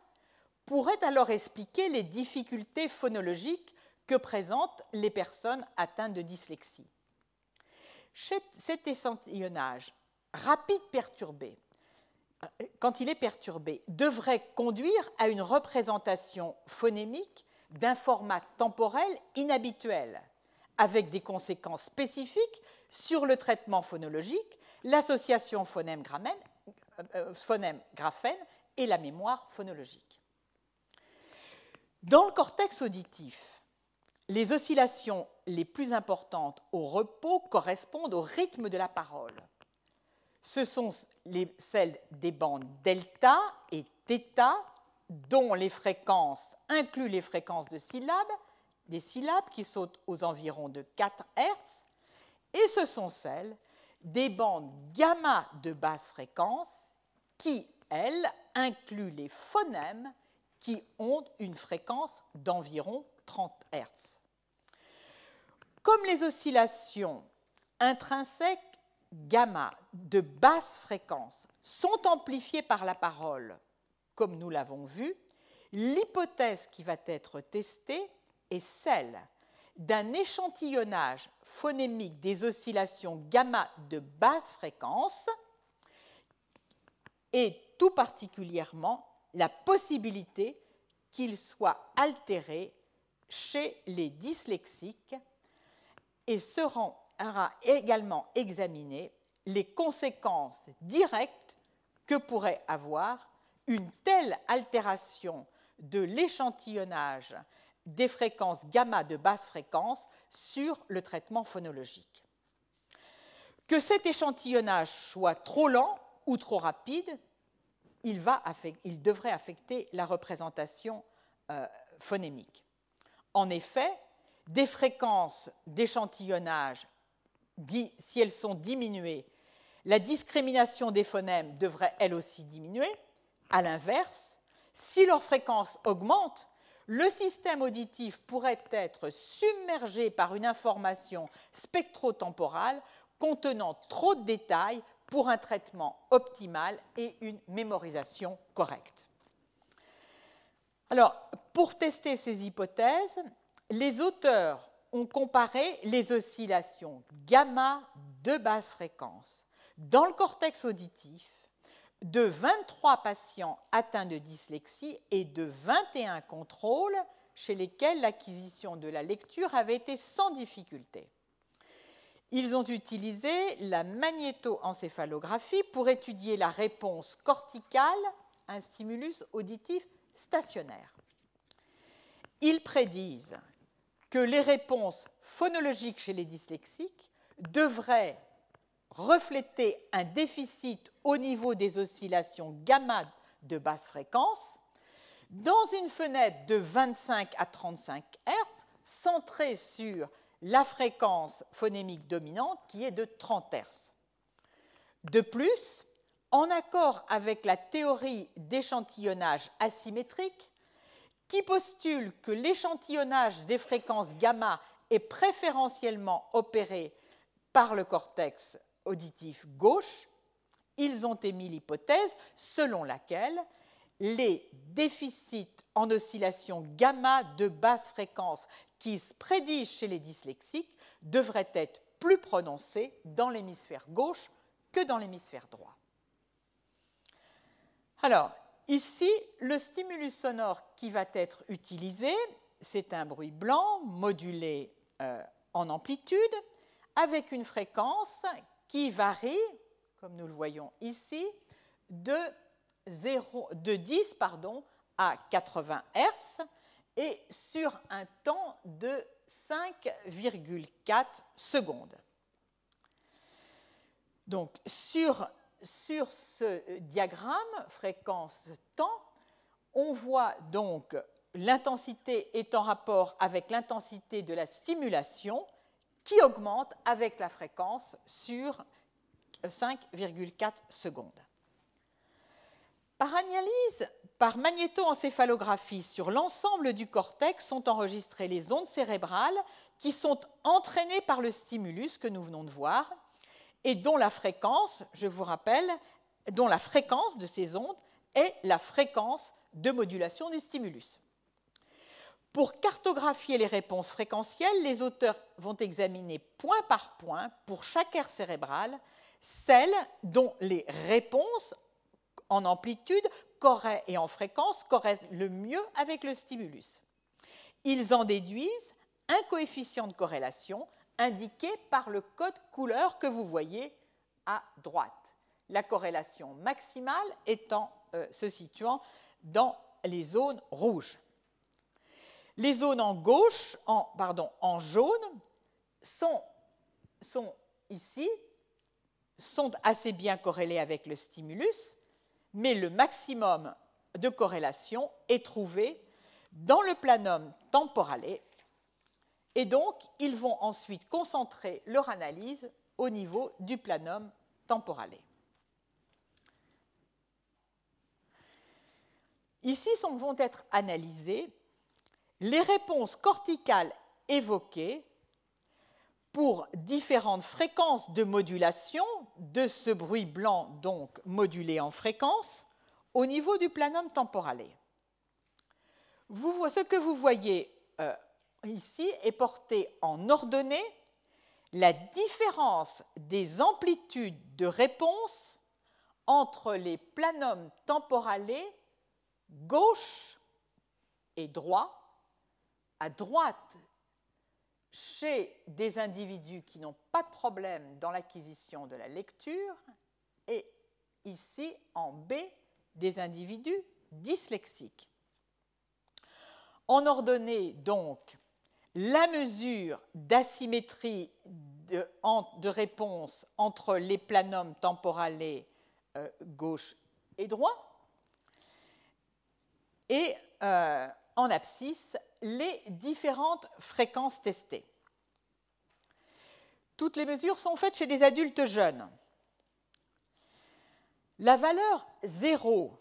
pourrait alors expliquer les difficultés phonologiques que présentent les personnes atteintes de dyslexie. Cet échantillonnage rapide perturbé quand il est perturbé, devrait conduire à une représentation phonémique d'un format temporel inhabituel, avec des conséquences spécifiques sur le traitement phonologique, l'association euh, euh, phonème-graphène et la mémoire phonologique. Dans le cortex auditif, les oscillations les plus importantes au repos correspondent au rythme de la parole ce sont celles des bandes delta et theta, dont les fréquences incluent les fréquences de syllabes, des syllabes qui sautent aux environs de 4 Hz, et ce sont celles des bandes gamma de basse fréquence qui, elles, incluent les phonèmes qui ont une fréquence d'environ 30 Hz. Comme les oscillations intrinsèques gamma de basse fréquence sont amplifiés par la parole, comme nous l'avons vu, l'hypothèse qui va être testée est celle d'un échantillonnage phonémique des oscillations gamma de basse fréquence et tout particulièrement la possibilité qu'il soit altéré chez les dyslexiques et seront a également examiné les conséquences directes que pourrait avoir une telle altération de l'échantillonnage des fréquences gamma de basse fréquence sur le traitement phonologique. Que cet échantillonnage soit trop lent ou trop rapide, il, va il devrait affecter la représentation euh, phonémique. En effet, des fréquences d'échantillonnage dit, si elles sont diminuées, la discrimination des phonèmes devrait elle aussi diminuer. À l'inverse, si leur fréquence augmente, le système auditif pourrait être submergé par une information spectro-temporale contenant trop de détails pour un traitement optimal et une mémorisation correcte. Alors, pour tester ces hypothèses, les auteurs on comparait les oscillations gamma de basse fréquence dans le cortex auditif de 23 patients atteints de dyslexie et de 21 contrôles chez lesquels l'acquisition de la lecture avait été sans difficulté. Ils ont utilisé la magnétoencéphalographie pour étudier la réponse corticale à un stimulus auditif stationnaire. Ils prédisent que les réponses phonologiques chez les dyslexiques devraient refléter un déficit au niveau des oscillations gamma de basse fréquence dans une fenêtre de 25 à 35 Hz centrée sur la fréquence phonémique dominante qui est de 30 Hz. De plus, en accord avec la théorie d'échantillonnage asymétrique, qui postule que l'échantillonnage des fréquences gamma est préférentiellement opéré par le cortex auditif gauche, ils ont émis l'hypothèse selon laquelle les déficits en oscillation gamma de basse fréquence qui se prédisent chez les dyslexiques devraient être plus prononcés dans l'hémisphère gauche que dans l'hémisphère droit. Alors, Ici, le stimulus sonore qui va être utilisé, c'est un bruit blanc modulé euh, en amplitude avec une fréquence qui varie, comme nous le voyons ici, de, 10 à 80 Hz et sur un temps de 5,4 secondes. Donc sur sur ce euh, diagramme fréquence-temps, on voit donc l'intensité est en rapport avec l'intensité de la stimulation qui augmente avec la fréquence sur 5,4 euh, secondes. Par analyse, par magnétoencéphalographie sur l'ensemble du cortex sont enregistrées les ondes cérébrales qui sont entraînées par le stimulus que nous venons de voir, et dont la fréquence, je vous rappelle, dont la fréquence de ces ondes est la fréquence de modulation du stimulus. Pour cartographier les réponses fréquentielles, les auteurs vont examiner point par point, pour chaque aire cérébrale, celles dont les réponses en amplitude et en fréquence correspondent le mieux avec le stimulus. Ils en déduisent un coefficient de corrélation indiquée par le code couleur que vous voyez à droite. La corrélation maximale étant, euh, se situant dans les zones rouges. Les zones en gauche, en, pardon, en jaune, sont, sont ici, sont assez bien corrélées avec le stimulus, mais le maximum de corrélation est trouvé dans le planum temporale et donc, ils vont ensuite concentrer leur analyse au niveau du planum temporalé. Ici sont, vont être analysées les réponses corticales évoquées pour différentes fréquences de modulation de ce bruit blanc, donc modulé en fréquence, au niveau du planum temporalé. ce que vous voyez euh, ici est portée en ordonnée la différence des amplitudes de réponse entre les planums temporalés gauche et droit, à droite chez des individus qui n'ont pas de problème dans l'acquisition de la lecture, et ici en B des individus dyslexiques. En ordonnée donc, la mesure d'asymétrie de, réponse entre les planums temporalés euh, gauche et droit, et euh, en abscisse, les différentes fréquences testées. Toutes les mesures sont faites chez des adultes jeunes. La valeur 0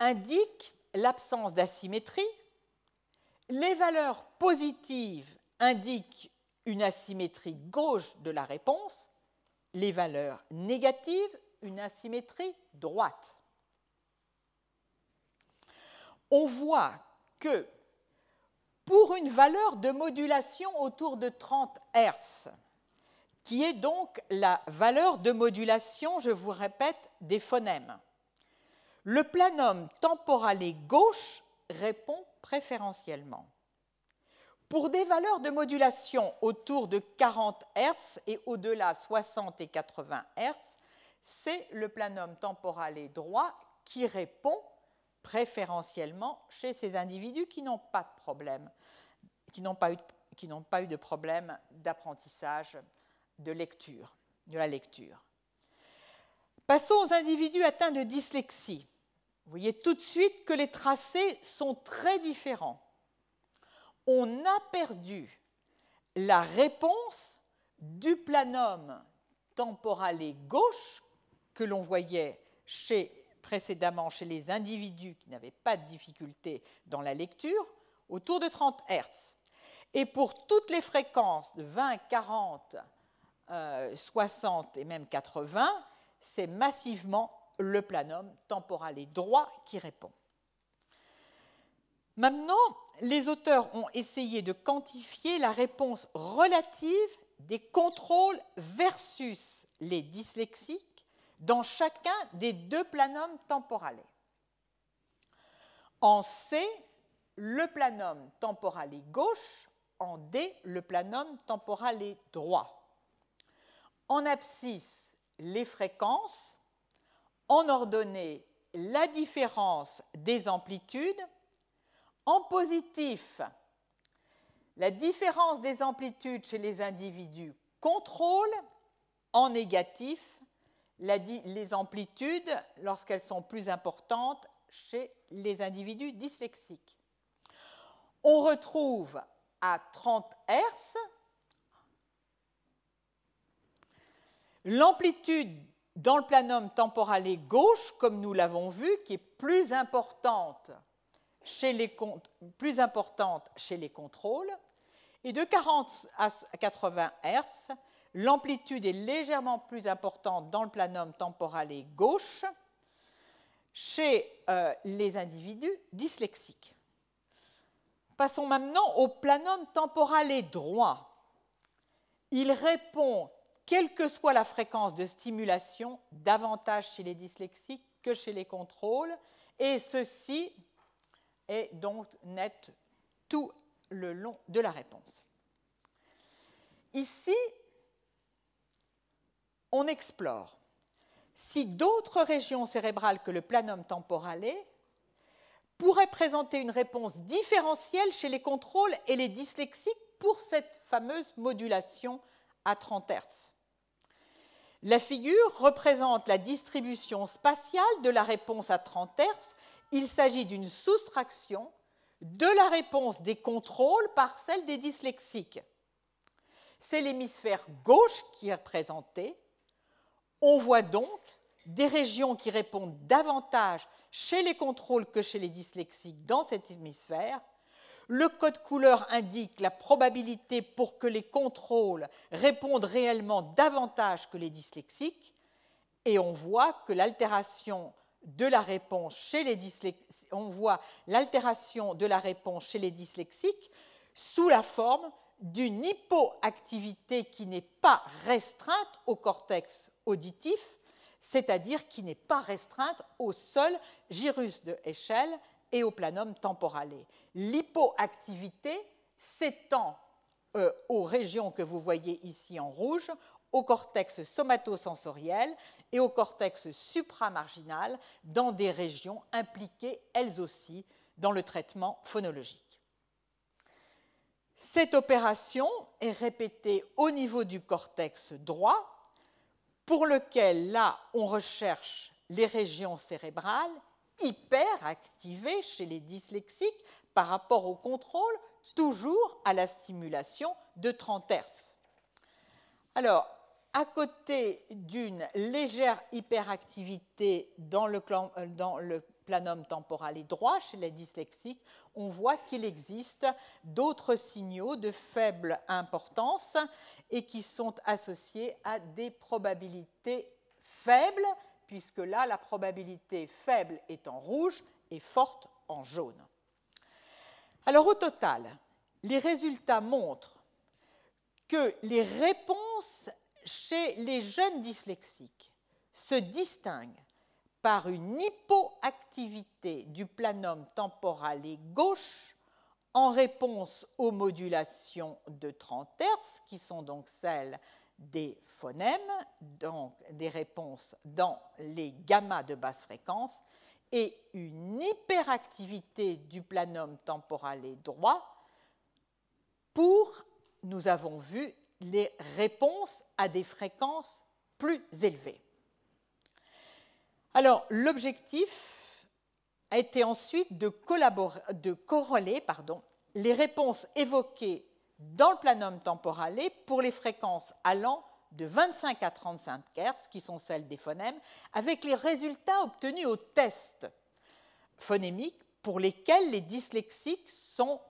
indique l'absence d'asymétrie les valeurs positives indiquent une asymétrie gauche de la réponse, les valeurs négatives une asymétrie droite. On voit que pour une valeur de modulation autour de 30 Hz, qui est donc la valeur de modulation, je vous répète, des phonèmes, le planum temporalé gauche répond préférentiellement. Pour des valeurs de modulation autour de 40 Hz et au-delà 60 et 80 Hz, c'est le planum temporal et droit qui répond préférentiellement chez ces individus qui n'ont pas de problème, qui n'ont pas eu, pas eu de problème d'apprentissage de lecture, de la lecture. Passons aux individus atteints de dyslexie. Vous voyez tout de suite que les tracés sont très différents. On a perdu la réponse du planum et gauche que l'on voyait précédemment chez les individus qui n'avaient pas de difficulté dans la lecture, autour de 30 Hz. Et pour toutes les fréquences de 20, 40, 60 et même 80, c'est massivement le planum temporal et droit qui répond. Maintenant, les auteurs ont essayé de quantifier la réponse relative des contrôles versus les dyslexiques dans chacun des deux planums temporalés. En C, le planum temporal est gauche, en D, le planum temporal est droit. En abscisse, les fréquences, en ordonnée la différence des amplitudes, en positif, la différence des amplitudes chez les individus contrôle, en négatif, les amplitudes lorsqu'elles sont plus importantes chez les individus dyslexiques. On retrouve à 30 Hz l'amplitude dans le planum et gauche, comme nous l'avons vu, qui est plus importante, chez les, plus importante chez les contrôles, et de 40 à 80 Hz, l'amplitude est légèrement plus importante dans le planum temporalé gauche chez euh, les individus dyslexiques. Passons maintenant au planum et droit. Il répond quelle que soit la fréquence de stimulation, davantage chez les dyslexiques que chez les contrôles. Et ceci est donc net tout le long de la réponse. Ici, on explore si d'autres régions cérébrales que le planum temporalé pourraient présenter une réponse différentielle chez les contrôles et les dyslexiques pour cette fameuse modulation à 30 Hz. La figure représente la distribution spatiale de la réponse à 30 Hz. Il s'agit d'une soustraction de la réponse des contrôles par celle des dyslexiques. C'est l'hémisphère gauche qui est représenté. On voit donc des régions qui répondent davantage chez les contrôles que chez les dyslexiques dans cet hémisphère, le code couleur indique la probabilité pour que les contrôles répondent réellement davantage que les dyslexiques et on voit que l'altération de la réponse chez les dyslexiques, on voit l'altération de la réponse chez les dyslexiques sous la forme d'une hypoactivité qui n'est pas restreinte au cortex auditif, c'est-à-dire qui n'est pas restreinte au seul gyrus de échelle et au planum temporale. L'hypoactivité s'étend euh, aux régions que vous voyez ici en rouge, au cortex somatosensoriel et au cortex supramarginal dans des régions impliquées elles aussi dans le traitement phonologique. Cette opération est répétée au niveau du cortex droit, pour lequel là on recherche les régions cérébrales hyperactivée chez les dyslexiques par rapport au contrôle, toujours à la stimulation de 30 Hz. Alors, à côté d'une légère hyperactivité dans le, euh, dans le planum temporal et droit chez les dyslexiques, on voit qu'il existe d'autres signaux de faible importance et qui sont associés à des probabilités faibles puisque là, la probabilité faible est en rouge et forte en jaune. Alors au total, les résultats montrent que les réponses chez les jeunes dyslexiques se distinguent par une hypoactivité du planum temporal et gauche en réponse aux modulations de 30 Hz, qui sont donc celles des phonèmes, donc des réponses dans les gammas de basse fréquence, et une hyperactivité du planum temporal et droit pour, nous avons vu, les réponses à des fréquences plus élevées. Alors, l'objectif a été ensuite de, de pardon, les réponses évoquées dans le planum temporalé pour les fréquences allant de 25 à 35 Hz, qui sont celles des phonèmes, avec les résultats obtenus aux tests phonémiques pour lesquels les dyslexiques sont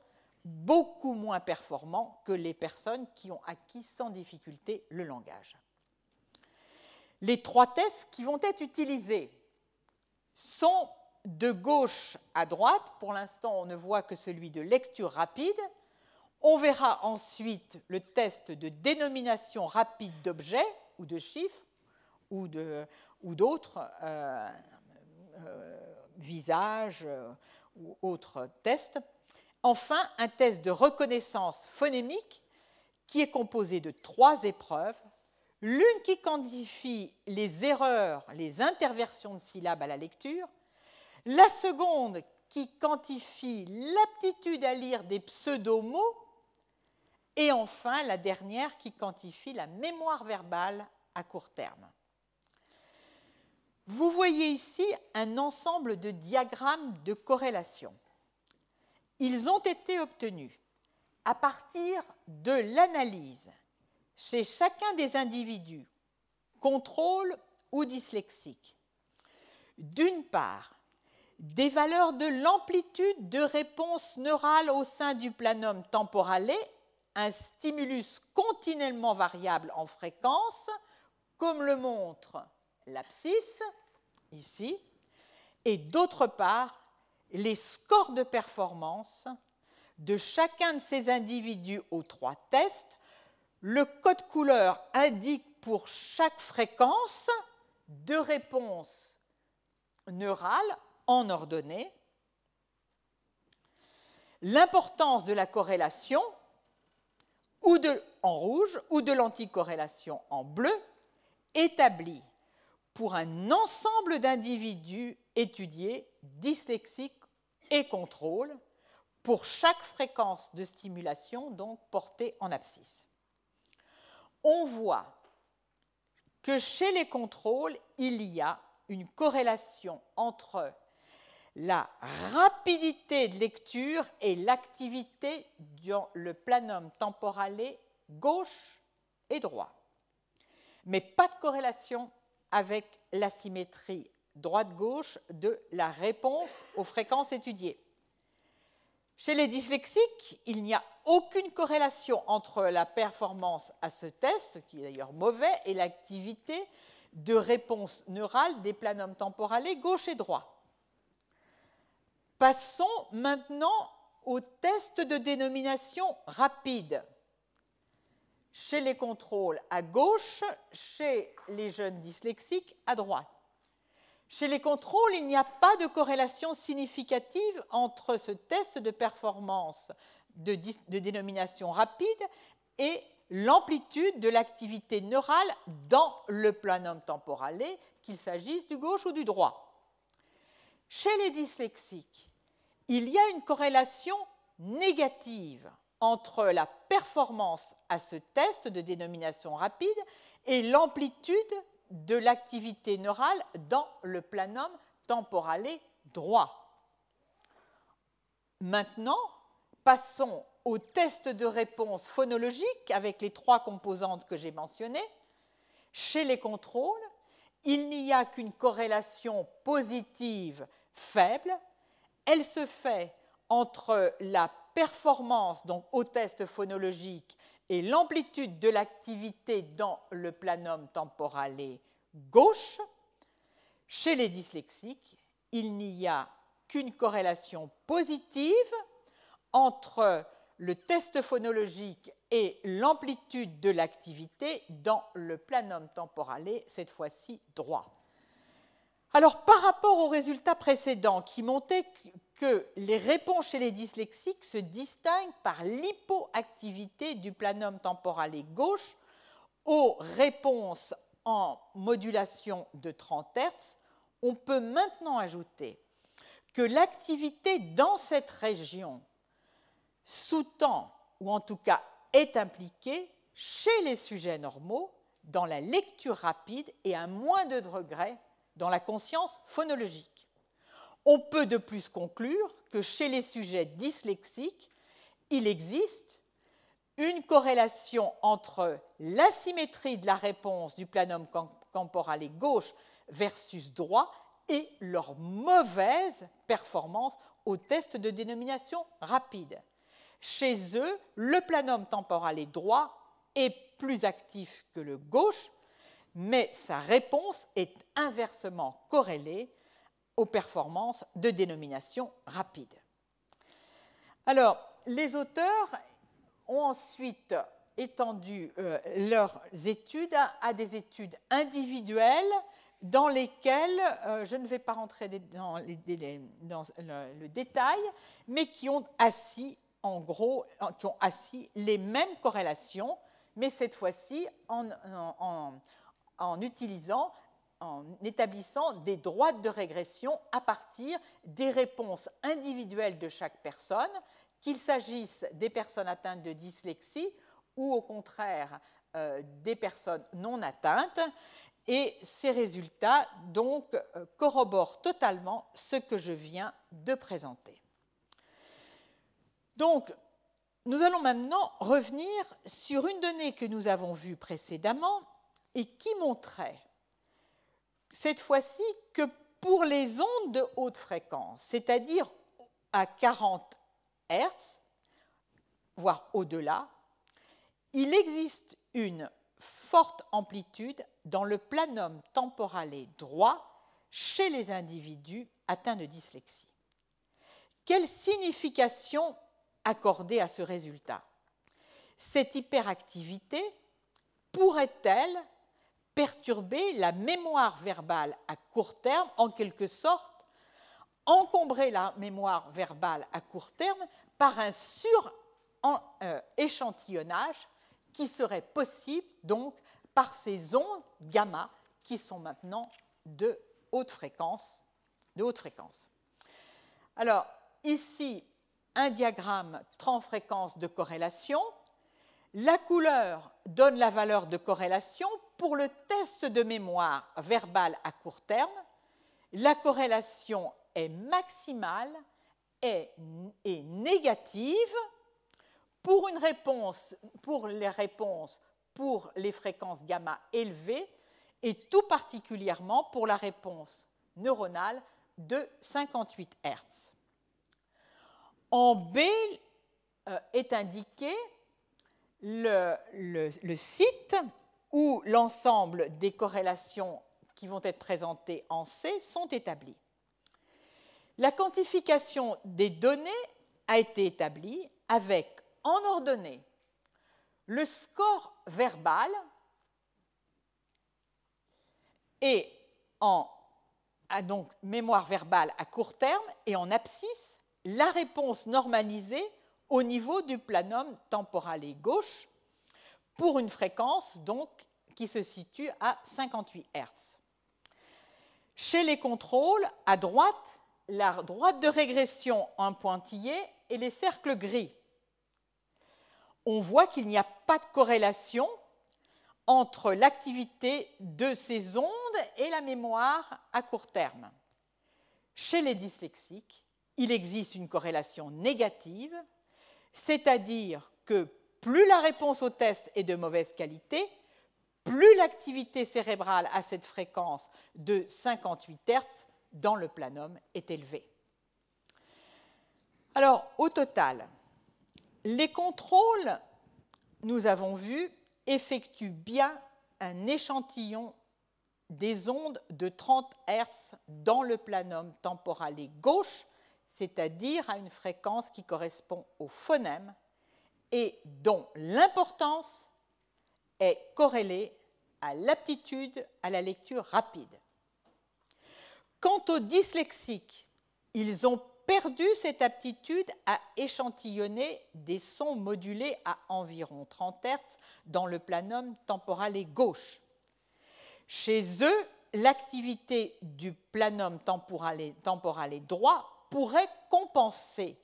beaucoup moins performants que les personnes qui ont acquis sans difficulté le langage. Les trois tests qui vont être utilisés sont de gauche à droite. Pour l'instant, on ne voit que celui de lecture rapide, on verra ensuite le test de dénomination rapide d'objets ou de chiffres ou d'autres euh, euh, visages euh, ou autres tests. Enfin, un test de reconnaissance phonémique qui est composé de trois épreuves. L'une qui quantifie les erreurs, les interversions de syllabes à la lecture. La seconde qui quantifie l'aptitude à lire des pseudo-mots et enfin la dernière qui quantifie la mémoire verbale à court terme. Vous voyez ici un ensemble de diagrammes de corrélation. Ils ont été obtenus à partir de l'analyse chez chacun des individus, contrôle ou dyslexique, d'une part, des valeurs de l'amplitude de réponse neurale au sein du planum temporalé un stimulus continuellement variable en fréquence, comme le montre l'abscisse, ici, et d'autre part, les scores de performance de chacun de ces individus aux trois tests. Le code couleur indique pour chaque fréquence deux réponses neurales en ordonnée. L'importance de la corrélation ou de, en rouge ou de l'anticorrélation en bleu, établie pour un ensemble d'individus étudiés, dyslexiques et contrôles pour chaque fréquence de stimulation donc portée en abscisse. On voit que chez les contrôles, il y a une corrélation entre la rapidité de lecture et l'activité dans le planum temporalé gauche et droit. Mais pas de corrélation avec l'asymétrie droite-gauche de la réponse aux fréquences étudiées. Chez les dyslexiques, il n'y a aucune corrélation entre la performance à ce test, qui est d'ailleurs mauvais, et l'activité de réponse neurale des planums temporalés gauche et droit. Passons maintenant au test de dénomination rapide. Chez les contrôles à gauche, chez les jeunes dyslexiques à droite. Chez les contrôles, il n'y a pas de corrélation significative entre ce test de performance de, dénomination rapide et l'amplitude de l'activité neurale dans le planum temporalé, qu'il s'agisse du gauche ou du droit. Chez les dyslexiques, il y a une corrélation négative entre la performance à ce test de dénomination rapide et l'amplitude de l'activité neurale dans le planum temporalé droit. Maintenant, passons au test de réponse phonologique avec les trois composantes que j'ai mentionnées. Chez les contrôles, il n'y a qu'une corrélation positive faible elle se fait entre la performance, donc au test phonologique, et l'amplitude de l'activité dans le planum temporalé gauche. Chez les dyslexiques, il n'y a qu'une corrélation positive entre le test phonologique et l'amplitude de l'activité dans le planum temporalé, cette fois-ci droit. Alors par rapport aux résultats précédents qui montaient que les réponses chez les dyslexiques se distinguent par l'hypoactivité du planum temporal et gauche aux réponses en modulation de 30 Hz, on peut maintenant ajouter que l'activité dans cette région sous-tend, ou en tout cas est impliquée, chez les sujets normaux, dans la lecture rapide et à moins de regrets dans la conscience phonologique. On peut de plus conclure que chez les sujets dyslexiques, il existe une corrélation entre l'asymétrie de la réponse du planum temporal et gauche versus droit et leur mauvaise performance au test de dénomination rapide. Chez eux, le planum temporal et droit est plus actif que le gauche, mais sa réponse est inversement corrélée aux performances de dénomination rapide. Alors, les auteurs ont ensuite étendu euh, leurs études à, des études individuelles dans lesquelles, euh, je ne vais pas rentrer dans, le, détail, mais qui ont assis, en gros, ont assis les mêmes corrélations, mais cette fois-ci en, en établissant des droites de régression à partir des réponses individuelles de chaque personne, qu'il s'agisse des personnes atteintes de dyslexie ou au contraire euh, des personnes non atteintes. Et ces résultats, donc, euh, corroborent totalement ce que je viens de présenter. Donc, nous allons maintenant revenir sur une donnée que nous avons vue précédemment, et qui montrait, cette fois-ci, que pour les ondes de haute fréquence, c'est-à-dire à 40 Hertz, voire au-delà, il existe une forte amplitude dans le planum temporal et droit chez les individus atteints de dyslexie. Quelle signification accorder à ce résultat Cette hyperactivité pourrait-elle perturber la mémoire verbale à court terme, en quelque sorte, encombrer la mémoire verbale à court terme par un sur-échantillonnage euh, qui serait possible donc par ces ondes gamma qui sont maintenant de haute fréquence. De haute fréquence. Alors, ici, un diagramme transfréquence de corrélation la couleur donne la valeur de corrélation pour le test de mémoire verbale à court terme. La corrélation est maximale et, négative pour, pour les réponses pour les fréquences gamma élevées et tout particulièrement pour la réponse neuronale de 58 Hz. En B euh, est indiqué le, site où l'ensemble des corrélations qui vont être présentées en C sont établies. La quantification des données a été établie avec en ordonnée le score verbal et en ah, donc mémoire verbale à court terme et en abscisse la réponse normalisée au niveau du planum temporal et gauche pour une fréquence donc qui se situe à 58 Hz. Chez les contrôles, à droite, la droite de régression en pointillé et les cercles gris. On voit qu'il n'y a pas de corrélation entre l'activité de ces ondes et la mémoire à court terme. Chez les dyslexiques, il existe une corrélation négative c'est-à-dire que plus la réponse au test est de mauvaise qualité, plus l'activité cérébrale à cette fréquence de 58 Hz dans le planum est élevée. Alors, au total, les contrôles, nous avons vu, effectuent bien un échantillon des ondes de 30 Hz dans le planum temporal et gauche c'est-à-dire à une fréquence qui correspond au phonème et dont l'importance est corrélée à l'aptitude à la lecture rapide. Quant aux dyslexiques, ils ont perdu cette aptitude à échantillonner des sons modulés à environ 30 Hz dans le planum temporal et gauche. Chez eux, l'activité du planum temporal et, droit pourrait compenser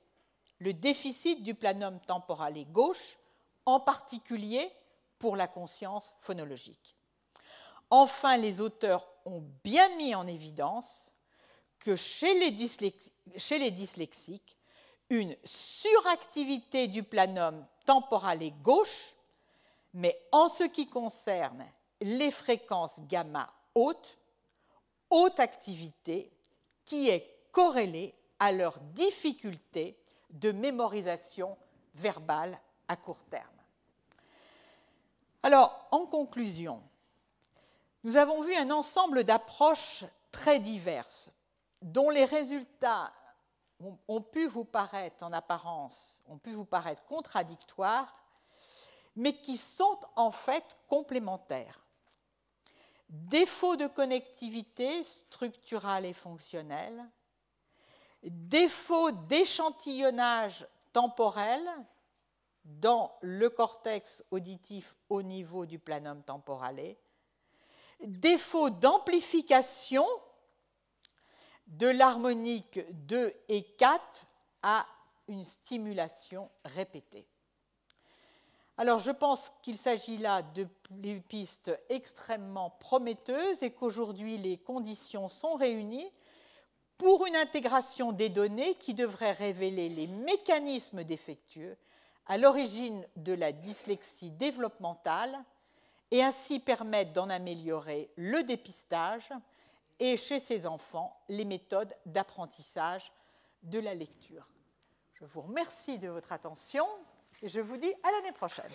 le déficit du planum temporal et gauche, en particulier pour la conscience phonologique. Enfin, les auteurs ont bien mis en évidence que chez les, dyslexiques, chez les dyslexiques une suractivité du planum temporal et gauche, mais en ce qui concerne les fréquences gamma hautes, haute activité qui est corrélée à leur difficulté de mémorisation verbale à court terme. Alors, en conclusion, nous avons vu un ensemble d'approches très diverses, dont les résultats ont, pu vous paraître en apparence, ont pu vous paraître contradictoires, mais qui sont en fait complémentaires. Défaut de connectivité structurale et fonctionnelle, défaut d'échantillonnage temporel dans le cortex auditif au niveau du planum temporalé, défaut d'amplification de l'harmonique 2 et 4 à une stimulation répétée. Alors je pense qu'il s'agit là de pistes extrêmement prometteuses et qu'aujourd'hui les conditions sont réunies pour une intégration des données qui devrait révéler les mécanismes défectueux à l'origine de la dyslexie développementale et ainsi permettre d'en améliorer le dépistage et chez ces enfants les méthodes d'apprentissage de la lecture. Je vous remercie de votre attention et je vous dis à l'année prochaine.